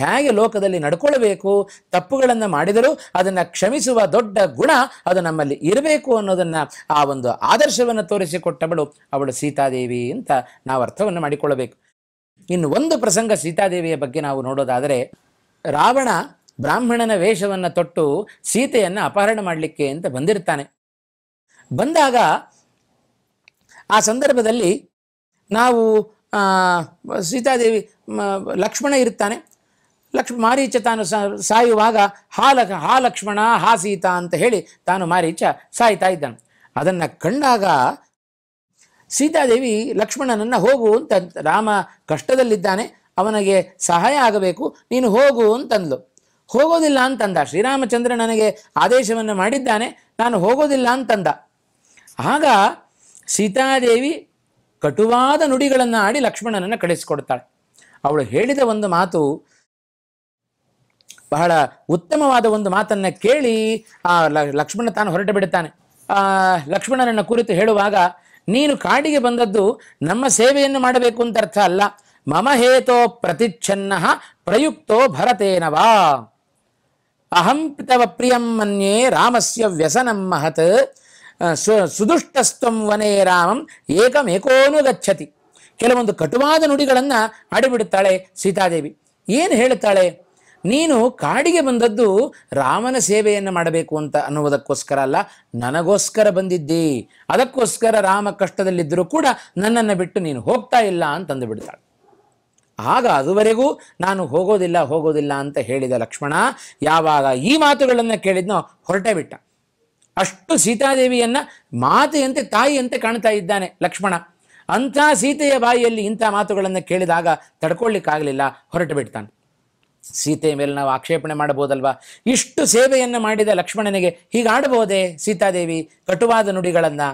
ಹೇಗೆ ಲೋಕದಲ್ಲಿ ನಡ್ಕೊಳ್ಬೇಕು ತಪ್ಪುಗಳನ್ನು ಮಾಡಿದರೂ ಅದನ್ನು ಕ್ಷಮಿಸುವ ದೊಡ್ಡ ಗುಣ ಅದು ನಮ್ಮಲ್ಲಿ ಇರಬೇಕು ಅನ್ನೋದನ್ನು ಆ ಒಂದು ಆದರ್ಶವನ್ನು ತೋರಿಸಿಕೊಟ್ಟವಳು ಅವಳು ಸೀತಾದೇವಿ ಅಂತ ನಾವು ಅರ್ಥವನ್ನು ಮಾಡಿಕೊಳ್ಳಬೇಕು ಇನ್ನು ಒಂದು ಪ್ರಸಂಗ ಸೀತಾದೇವಿಯ ಬಗ್ಗೆ ನಾವು ನೋಡೋದಾದರೆ ರಾವಣ ಬ್ರಾಹ್ಮಣನ ವೇಷವನ್ನು ತೊಟ್ಟು ಸೀತೆಯನ್ನು ಅಪಹರಣ ಮಾಡಲಿಕ್ಕೆ ಅಂತ ಬಂದಿರ್ತಾನೆ ಬಂದಾಗ ಆ ಸಂದರ್ಭದಲ್ಲಿ ನಾವು ಸೀತಾದೇವಿ ಲಕ್ಷ್ಮಣ ಇರ್ತಾನೆ ಲಕ್ಷ್ಮ ಮಾರೀಚ ತಾನು ಸಾಯುವಾಗ ಹಾ ಲಕ್ ಹಾ ಲಕ್ಷ್ಮಣ ಹಾ ಸೀತಾ ಅಂತ ಹೇಳಿ ತಾನು ಮಾರೀಚ ಸಾಯ್ತಾ ಇದ್ದಾನೆ ಅದನ್ನು ಕಂಡಾಗ ಸೀತಾದೇವಿ ಲಕ್ಷ್ಮಣನನ್ನು ಹೋಗು ಅಂತ ರಾಮ ಕಷ್ಟದಲ್ಲಿದ್ದಾನೆ ಅವನಿಗೆ ಸಹಾಯ ಆಗಬೇಕು ನೀನು ಹೋಗು ಅಂತಂದ್ಲು ಹೋಗೋದಿಲ್ಲ ಅಂತಂದ ಶ್ರೀರಾಮಚಂದ್ರ ನನಗೆ ಆದೇಶವನ್ನು ಮಾಡಿದ್ದಾನೆ ನಾನು ಹೋಗೋದಿಲ್ಲ ಅಂತಂದ ಆಗ ಸೀತಾದೇವಿ ಕಟುವಾದ ನುಡಿಗಳನ್ನು ಆಡಿ ಲಕ್ಷ್ಮಣನನ್ನು ಕಳಿಸಿಕೊಡ್ತಾಳೆ ಅವಳು ಹೇಳಿದ ಒಂದು ಮಾತು ಬಹಳ ಉತ್ತಮವಾದ ಒಂದು ಮಾತನ್ನು ಕೇಳಿ ಆ ಲಕ್ಷ್ಮಣ ತಾನು ಹೊರಟು ಬಿಡುತ್ತಾನೆ ಆ ಲಕ್ಷ್ಮಣನನ್ನು ಕುರಿತು ಹೇಳುವಾಗ ನೀನು ಕಾಡಿಗೆ ಬಂದದ್ದು ನಮ್ಮ ಸೇವೆಯನ್ನು ಮಾಡಬೇಕು ಅಂತ ಅರ್ಥ ಅಲ್ಲ ಮಮಹೇತೋ ಹೇತೋ ಪ್ರತಿಚ್ಛನ್ನ ಪ್ರಯುಕ್ತೋ ಭರತೇನವಾ ಅಹಂ ತವ ಪ್ರಿಯಂ ಮನ್ಯೇ ರಾಮಸ್ಯ ವ್ಯಸನಂ ಮಹತ್ ಸುದುಷ್ಟಸ್ತಂ ವನೇ ರಾಮಂ ಗಚ್ಚತಿ ಕೆಲವೊಂದು ಕಟುವಾದ ನುಡಿಗಳನ್ನು ಆಡಿಬಿಡುತ್ತಾಳೆ ಸೀತಾದೇವಿ ಏನು ಹೇಳುತ್ತಾಳೆ ನೀನು ಕಾಡಿಗೆ ಬಂದದ್ದು ರಾಮನ ಸೇವೆಯನ್ನು ಮಾಡಬೇಕು ಅಂತ ಅನ್ನುವುದಕ್ಕೋಸ್ಕರ ಅಲ್ಲ ನನಗೋಸ್ಕರ ಬಂದಿದ್ದೀ ಅದಕ್ಕೋಸ್ಕರ ರಾಮ ಕಷ್ಟದಲ್ಲಿದ್ದರೂ ಕೂಡ ನನ್ನನ್ನು ಬಿಟ್ಟು ನೀನು ಹೋಗ್ತಾ ಇಲ್ಲ ಅಂತಂದು ಬಿಡ್ತಾಳೆ ಆಗ ಅದುವರೆಗೂ ನಾನು ಹೋಗೋದಿಲ್ಲ ಹೋಗೋದಿಲ್ಲ ಅಂತ ಹೇಳಿದ ಲಕ್ಷ್ಮಣ ಯಾವಾಗ ಈ ಮಾತುಗಳನ್ನು ಕೇಳಿದ್ನೋ ಹೊರಟೇ ಬಿಟ್ಟ ಅಷ್ಟು ಸೀತಾದೇವಿಯನ್ನು ಮಾತೆಯಂತೆ ತಾಯಿಯಂತೆ ಕಾಣ್ತಾ ಇದ್ದಾನೆ ಲಕ್ಷ್ಮಣ ಅಂಥ ಸೀತೆಯ ಬಾಯಿಯಲ್ಲಿ ಇಂಥ ಮಾತುಗಳನ್ನು ಕೇಳಿದಾಗ ತಡ್ಕೊಳ್ಳಿಕ್ಕಾಗಲಿಲ್ಲ ಹೊರಟು ಬಿಡ್ತಾನೆ ಸೀತೆಯ ಮೇಲೆ ನಾವು ಆಕ್ಷೇಪಣೆ ಮಾಡಬಹುದಲ್ವಾ ಇಷ್ಟು ಸೇವೆಯನ್ನು ಮಾಡಿದ ಲಕ್ಷ್ಮಣನಿಗೆ ಹೀಗಾಡಬಹುದೇ ಸೀತಾದೇವಿ ಕಟುವಾದ ನುಡಿಗಳನ್ನು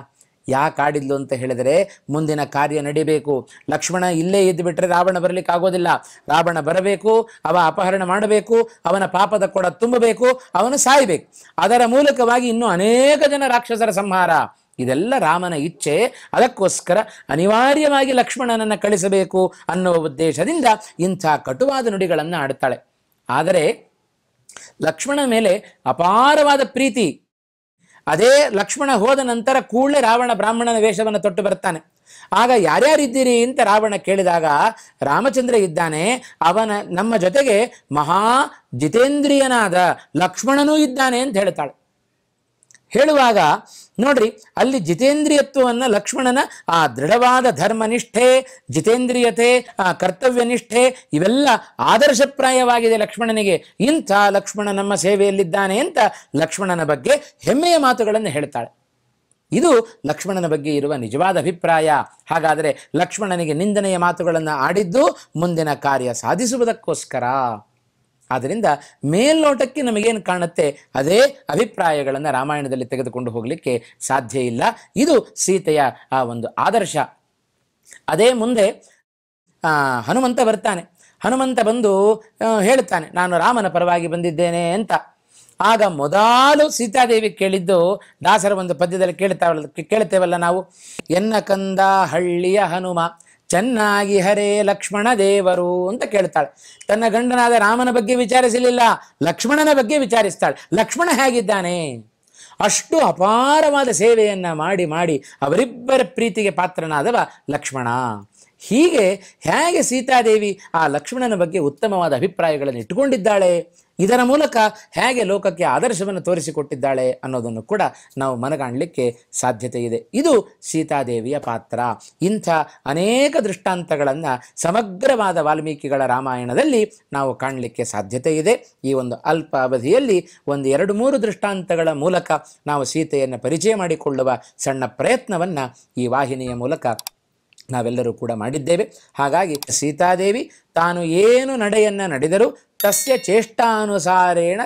ಯಾಕೆ ಆಡಿದ್ಲು ಅಂತ ಹೇಳಿದರೆ ಮುಂದಿನ ಕಾರ್ಯ ನಡೀಬೇಕು ಲಕ್ಷ್ಮಣ ಇಲ್ಲೇ ಇದ್ದು ಬಿಟ್ಟರೆ ರಾವಣ ಬರಲಿಕ್ಕೆ ಆಗೋದಿಲ್ಲ ರಾವಣ ಬರಬೇಕು ಅವ ಅಪಹರಣ ಮಾಡಬೇಕು ಅವನ ಪಾಪದ ಕೊಡ ತುಂಬಬೇಕು ಅವನು ಸಾಯಬೇಕು ಅದರ ಮೂಲಕವಾಗಿ ಇನ್ನೂ ಅನೇಕ ಜನ ರಾಕ್ಷಸರ ಸಂಹಾರ ಇದೆಲ್ಲ ರಾಮನ ಇಚ್ಛೆ ಅದಕ್ಕೋಸ್ಕರ ಅನಿವಾರ್ಯವಾಗಿ ಲಕ್ಷ್ಮಣನನ್ನು ಕಳಿಸಬೇಕು ಅನ್ನೋ ಉದ್ದೇಶದಿಂದ ಇಂಥ ಕಟುವಾದ ನುಡಿಗಳನ್ನು ಆಡ್ತಾಳೆ ಆದರೆ ಲಕ್ಷ್ಮಣ ಮೇಲೆ ಅಪಾರವಾದ ಪ್ರೀತಿ ಅದೇ ಲಕ್ಷ್ಮಣ ಹೋದ ನಂತರ ಕೂಡಲೇ ರಾವಣ ಬ್ರಾಹ್ಮಣನ ವೇಷವನ್ನು ತೊಟ್ಟು ಬರ್ತಾನೆ ಆಗ ಯಾರ್ಯಾರಿದ್ದೀರಿ ಅಂತ ರಾವಣ ಕೇಳಿದಾಗ ರಾಮಚಂದ್ರ ಇದ್ದಾನೆ ಅವನ ನಮ್ಮ ಜೊತೆಗೆ ಮಹಾ ಜಿತೇಂದ್ರಿಯನಾದ ಲಕ್ಷ್ಮಣನೂ ಇದ್ದಾನೆ ಅಂತ ಹೇಳ್ತಾಳೆ ಹೇಳುವಾಗ ನೋಡ್ರಿ ಅಲ್ಲಿ ಜಿತೇಂದ್ರಿಯತ್ವವನ್ನು ಲಕ್ಷ್ಮಣನ ಆ ದೃಢವಾದ ಧರ್ಮನಿಷ್ಠೆ ಜಿತೇಂದ್ರಿಯತೆ ಆ ಕರ್ತವ್ಯನಿಷ್ಠೆ ಇವೆಲ್ಲ ಆದರ್ಶಪ್ರಾಯವಾಗಿದೆ ಲಕ್ಷ್ಮಣನಿಗೆ ಇಂಥ ಲಕ್ಷ್ಮಣ ನಮ್ಮ ಸೇವೆಯಲ್ಲಿದ್ದಾನೆ ಅಂತ ಲಕ್ಷ್ಮಣನ ಬಗ್ಗೆ ಹೆಮ್ಮೆಯ ಮಾತುಗಳನ್ನು ಹೇಳ್ತಾಳೆ ಇದು ಲಕ್ಷ್ಮಣನ ಬಗ್ಗೆ ಇರುವ ನಿಜವಾದ ಅಭಿಪ್ರಾಯ ಹಾಗಾದರೆ ಲಕ್ಷ್ಮಣನಿಗೆ ನಿಂದನೆಯ ಮಾತುಗಳನ್ನು ಆಡಿದ್ದು ಮುಂದಿನ ಕಾರ್ಯ ಸಾಧಿಸುವುದಕ್ಕೋಸ್ಕರ ಆದ್ದರಿಂದ ಮೇಲ್ನೋಟಕ್ಕೆ ನಮಗೇನು ಕಾಣುತ್ತೆ ಅದೇ ಅಭಿಪ್ರಾಯಗಳನ್ನು ರಾಮಾಯಣದಲ್ಲಿ ತೆಗೆದುಕೊಂಡು ಹೋಗಲಿಕ್ಕೆ ಸಾಧ್ಯ ಇಲ್ಲ ಇದು ಸೀತೆಯ ಆ ಒಂದು ಆದರ್ಶ ಅದೇ ಮುಂದೆ ಹನುಮಂತ ಬರ್ತಾನೆ ಹನುಮಂತ ಬಂದು ಹೇಳ್ತಾನೆ ನಾನು ರಾಮನ ಪರವಾಗಿ ಬಂದಿದ್ದೇನೆ ಅಂತ ಆಗ ಮೊದಲು ಸೀತಾದೇವಿ ಕೇಳಿದ್ದು ದಾಸರ ಒಂದು ಪದ್ಯದಲ್ಲಿ ಕೇಳ್ತಾವಲ್ಲ ಕೇಳ್ತೇವಲ್ಲ ನಾವು ಎನ್ನ ಕಂದ ಹಳ್ಳಿಯ ಹನುಮ ಚೆನ್ನಾಗಿ ಹರೇ ಲಕ್ಷ್ಮಣ ದೇವರು ಅಂತ ಕೇಳ್ತಾಳೆ ತನ್ನ ಗಂಡನಾದ ರಾಮನ ಬಗ್ಗೆ ವಿಚಾರಿಸಲಿಲ್ಲ ಲಕ್ಷ್ಮಣನ ಬಗ್ಗೆ ವಿಚಾರಿಸ್ತಾಳೆ ಲಕ್ಷ್ಮಣ ಹೇಗಿದ್ದಾನೆ ಅಷ್ಟು ಅಪಾರವಾದ ಸೇವೆಯನ್ನ ಮಾಡಿ ಮಾಡಿ ಅವರಿಬ್ಬರ ಪ್ರೀತಿಗೆ ಪಾತ್ರನಾದವ ಲಕ್ಷ್ಮಣ ಹೀಗೆ ಹೇಗೆ ಸೀತಾದೇವಿ ಆ ಲಕ್ಷ್ಮಣನ ಬಗ್ಗೆ ಉತ್ತಮವಾದ ಅಭಿಪ್ರಾಯಗಳನ್ನು ಇಟ್ಟುಕೊಂಡಿದ್ದಾಳೆ ಇದರ ಮೂಲಕ ಹೇಗೆ ಲೋಕಕ್ಕೆ ಆದರ್ಶವನ್ನು ತೋರಿಸಿಕೊಟ್ಟಿದ್ದಾಳೆ ಅನ್ನೋದನ್ನು ಕೂಡ ನಾವು ಮನಗಾಣಲಿಕ್ಕೆ ಸಾಧ್ಯತೆ ಇದೆ ಇದು ಸೀತಾದೇವಿಯ ಪಾತ್ರ ಇಂಥ ಅನೇಕ ದೃಷ್ಟಾಂತಗಳನ್ನು ಸಮಗ್ರವಾದ ವಾಲ್ಮೀಕಿಗಳ ರಾಮಾಯಣದಲ್ಲಿ ನಾವು ಕಾಣಲಿಕ್ಕೆ ಸಾಧ್ಯತೆ ಇದೆ ಈ ಒಂದು ಅಲ್ಪ ಅವಧಿಯಲ್ಲಿ ಒಂದು ಎರಡು ಮೂರು ದೃಷ್ಟಾಂತಗಳ ಮೂಲಕ ನಾವು ಸೀತೆಯನ್ನು ಪರಿಚಯ ಮಾಡಿಕೊಳ್ಳುವ ಸಣ್ಣ ಪ್ರಯತ್ನವನ್ನು ಈ ವಾಹಿನಿಯ ಮೂಲಕ ನಾವೆಲ್ಲರೂ ಕೂಡ ಮಾಡಿದ್ದೇವೆ ಹಾಗಾಗಿ ಸೀತಾದೇವಿ ತಾನು ಏನು ನಡೆಯನ್ನು ನಡೆದರೂ ತಸ್ಯ ಚೇಷ್ಟಾನುಸಾರೇಣ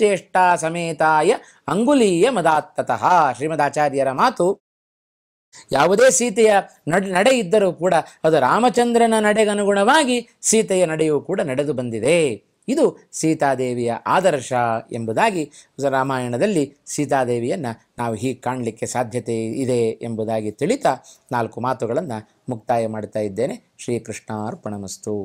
ಚೇಷ್ಟಾ ಸಮೇತಾಯ ಅಂಗುಲೀಯ ಮದಾತ್ತತಃ ಶ್ರೀಮದಾಚಾರ್ಯರ ಮಾತು ಯಾವುದೇ ಸೀತೆಯ ನಡ್ ನಡೆ ಇದ್ದರೂ ಕೂಡ ಅದು ರಾಮಚಂದ್ರನ ನಡೆಗನುಗುಣವಾಗಿ ಸೀತೆಯ ನಡೆಯೂ ಕೂಡ ನಡೆದು ಬಂದಿದೆ ಇದು ಸೀತಾದೇವಿಯ ಆದರ್ಶ ಎಂಬುದಾಗಿ ರಾಮಾಯಣದಲ್ಲಿ ಸೀತಾದೇವಿಯನ್ನು ನಾವು ಹೀಗೆ ಕಾಣಲಿಕ್ಕೆ ಸಾಧ್ಯತೆ ಇದೆ ಎಂಬುದಾಗಿ ತಿಳಿತಾ ನಾಲ್ಕು ಮಾತುಗಳನ್ನು ಮುಕ್ತಾಯ ಮಾಡ್ತಾ ಇದ್ದೇನೆ ಶ್ರೀಕೃಷ್ಣಾರ್ಪಣಮಸ್ತು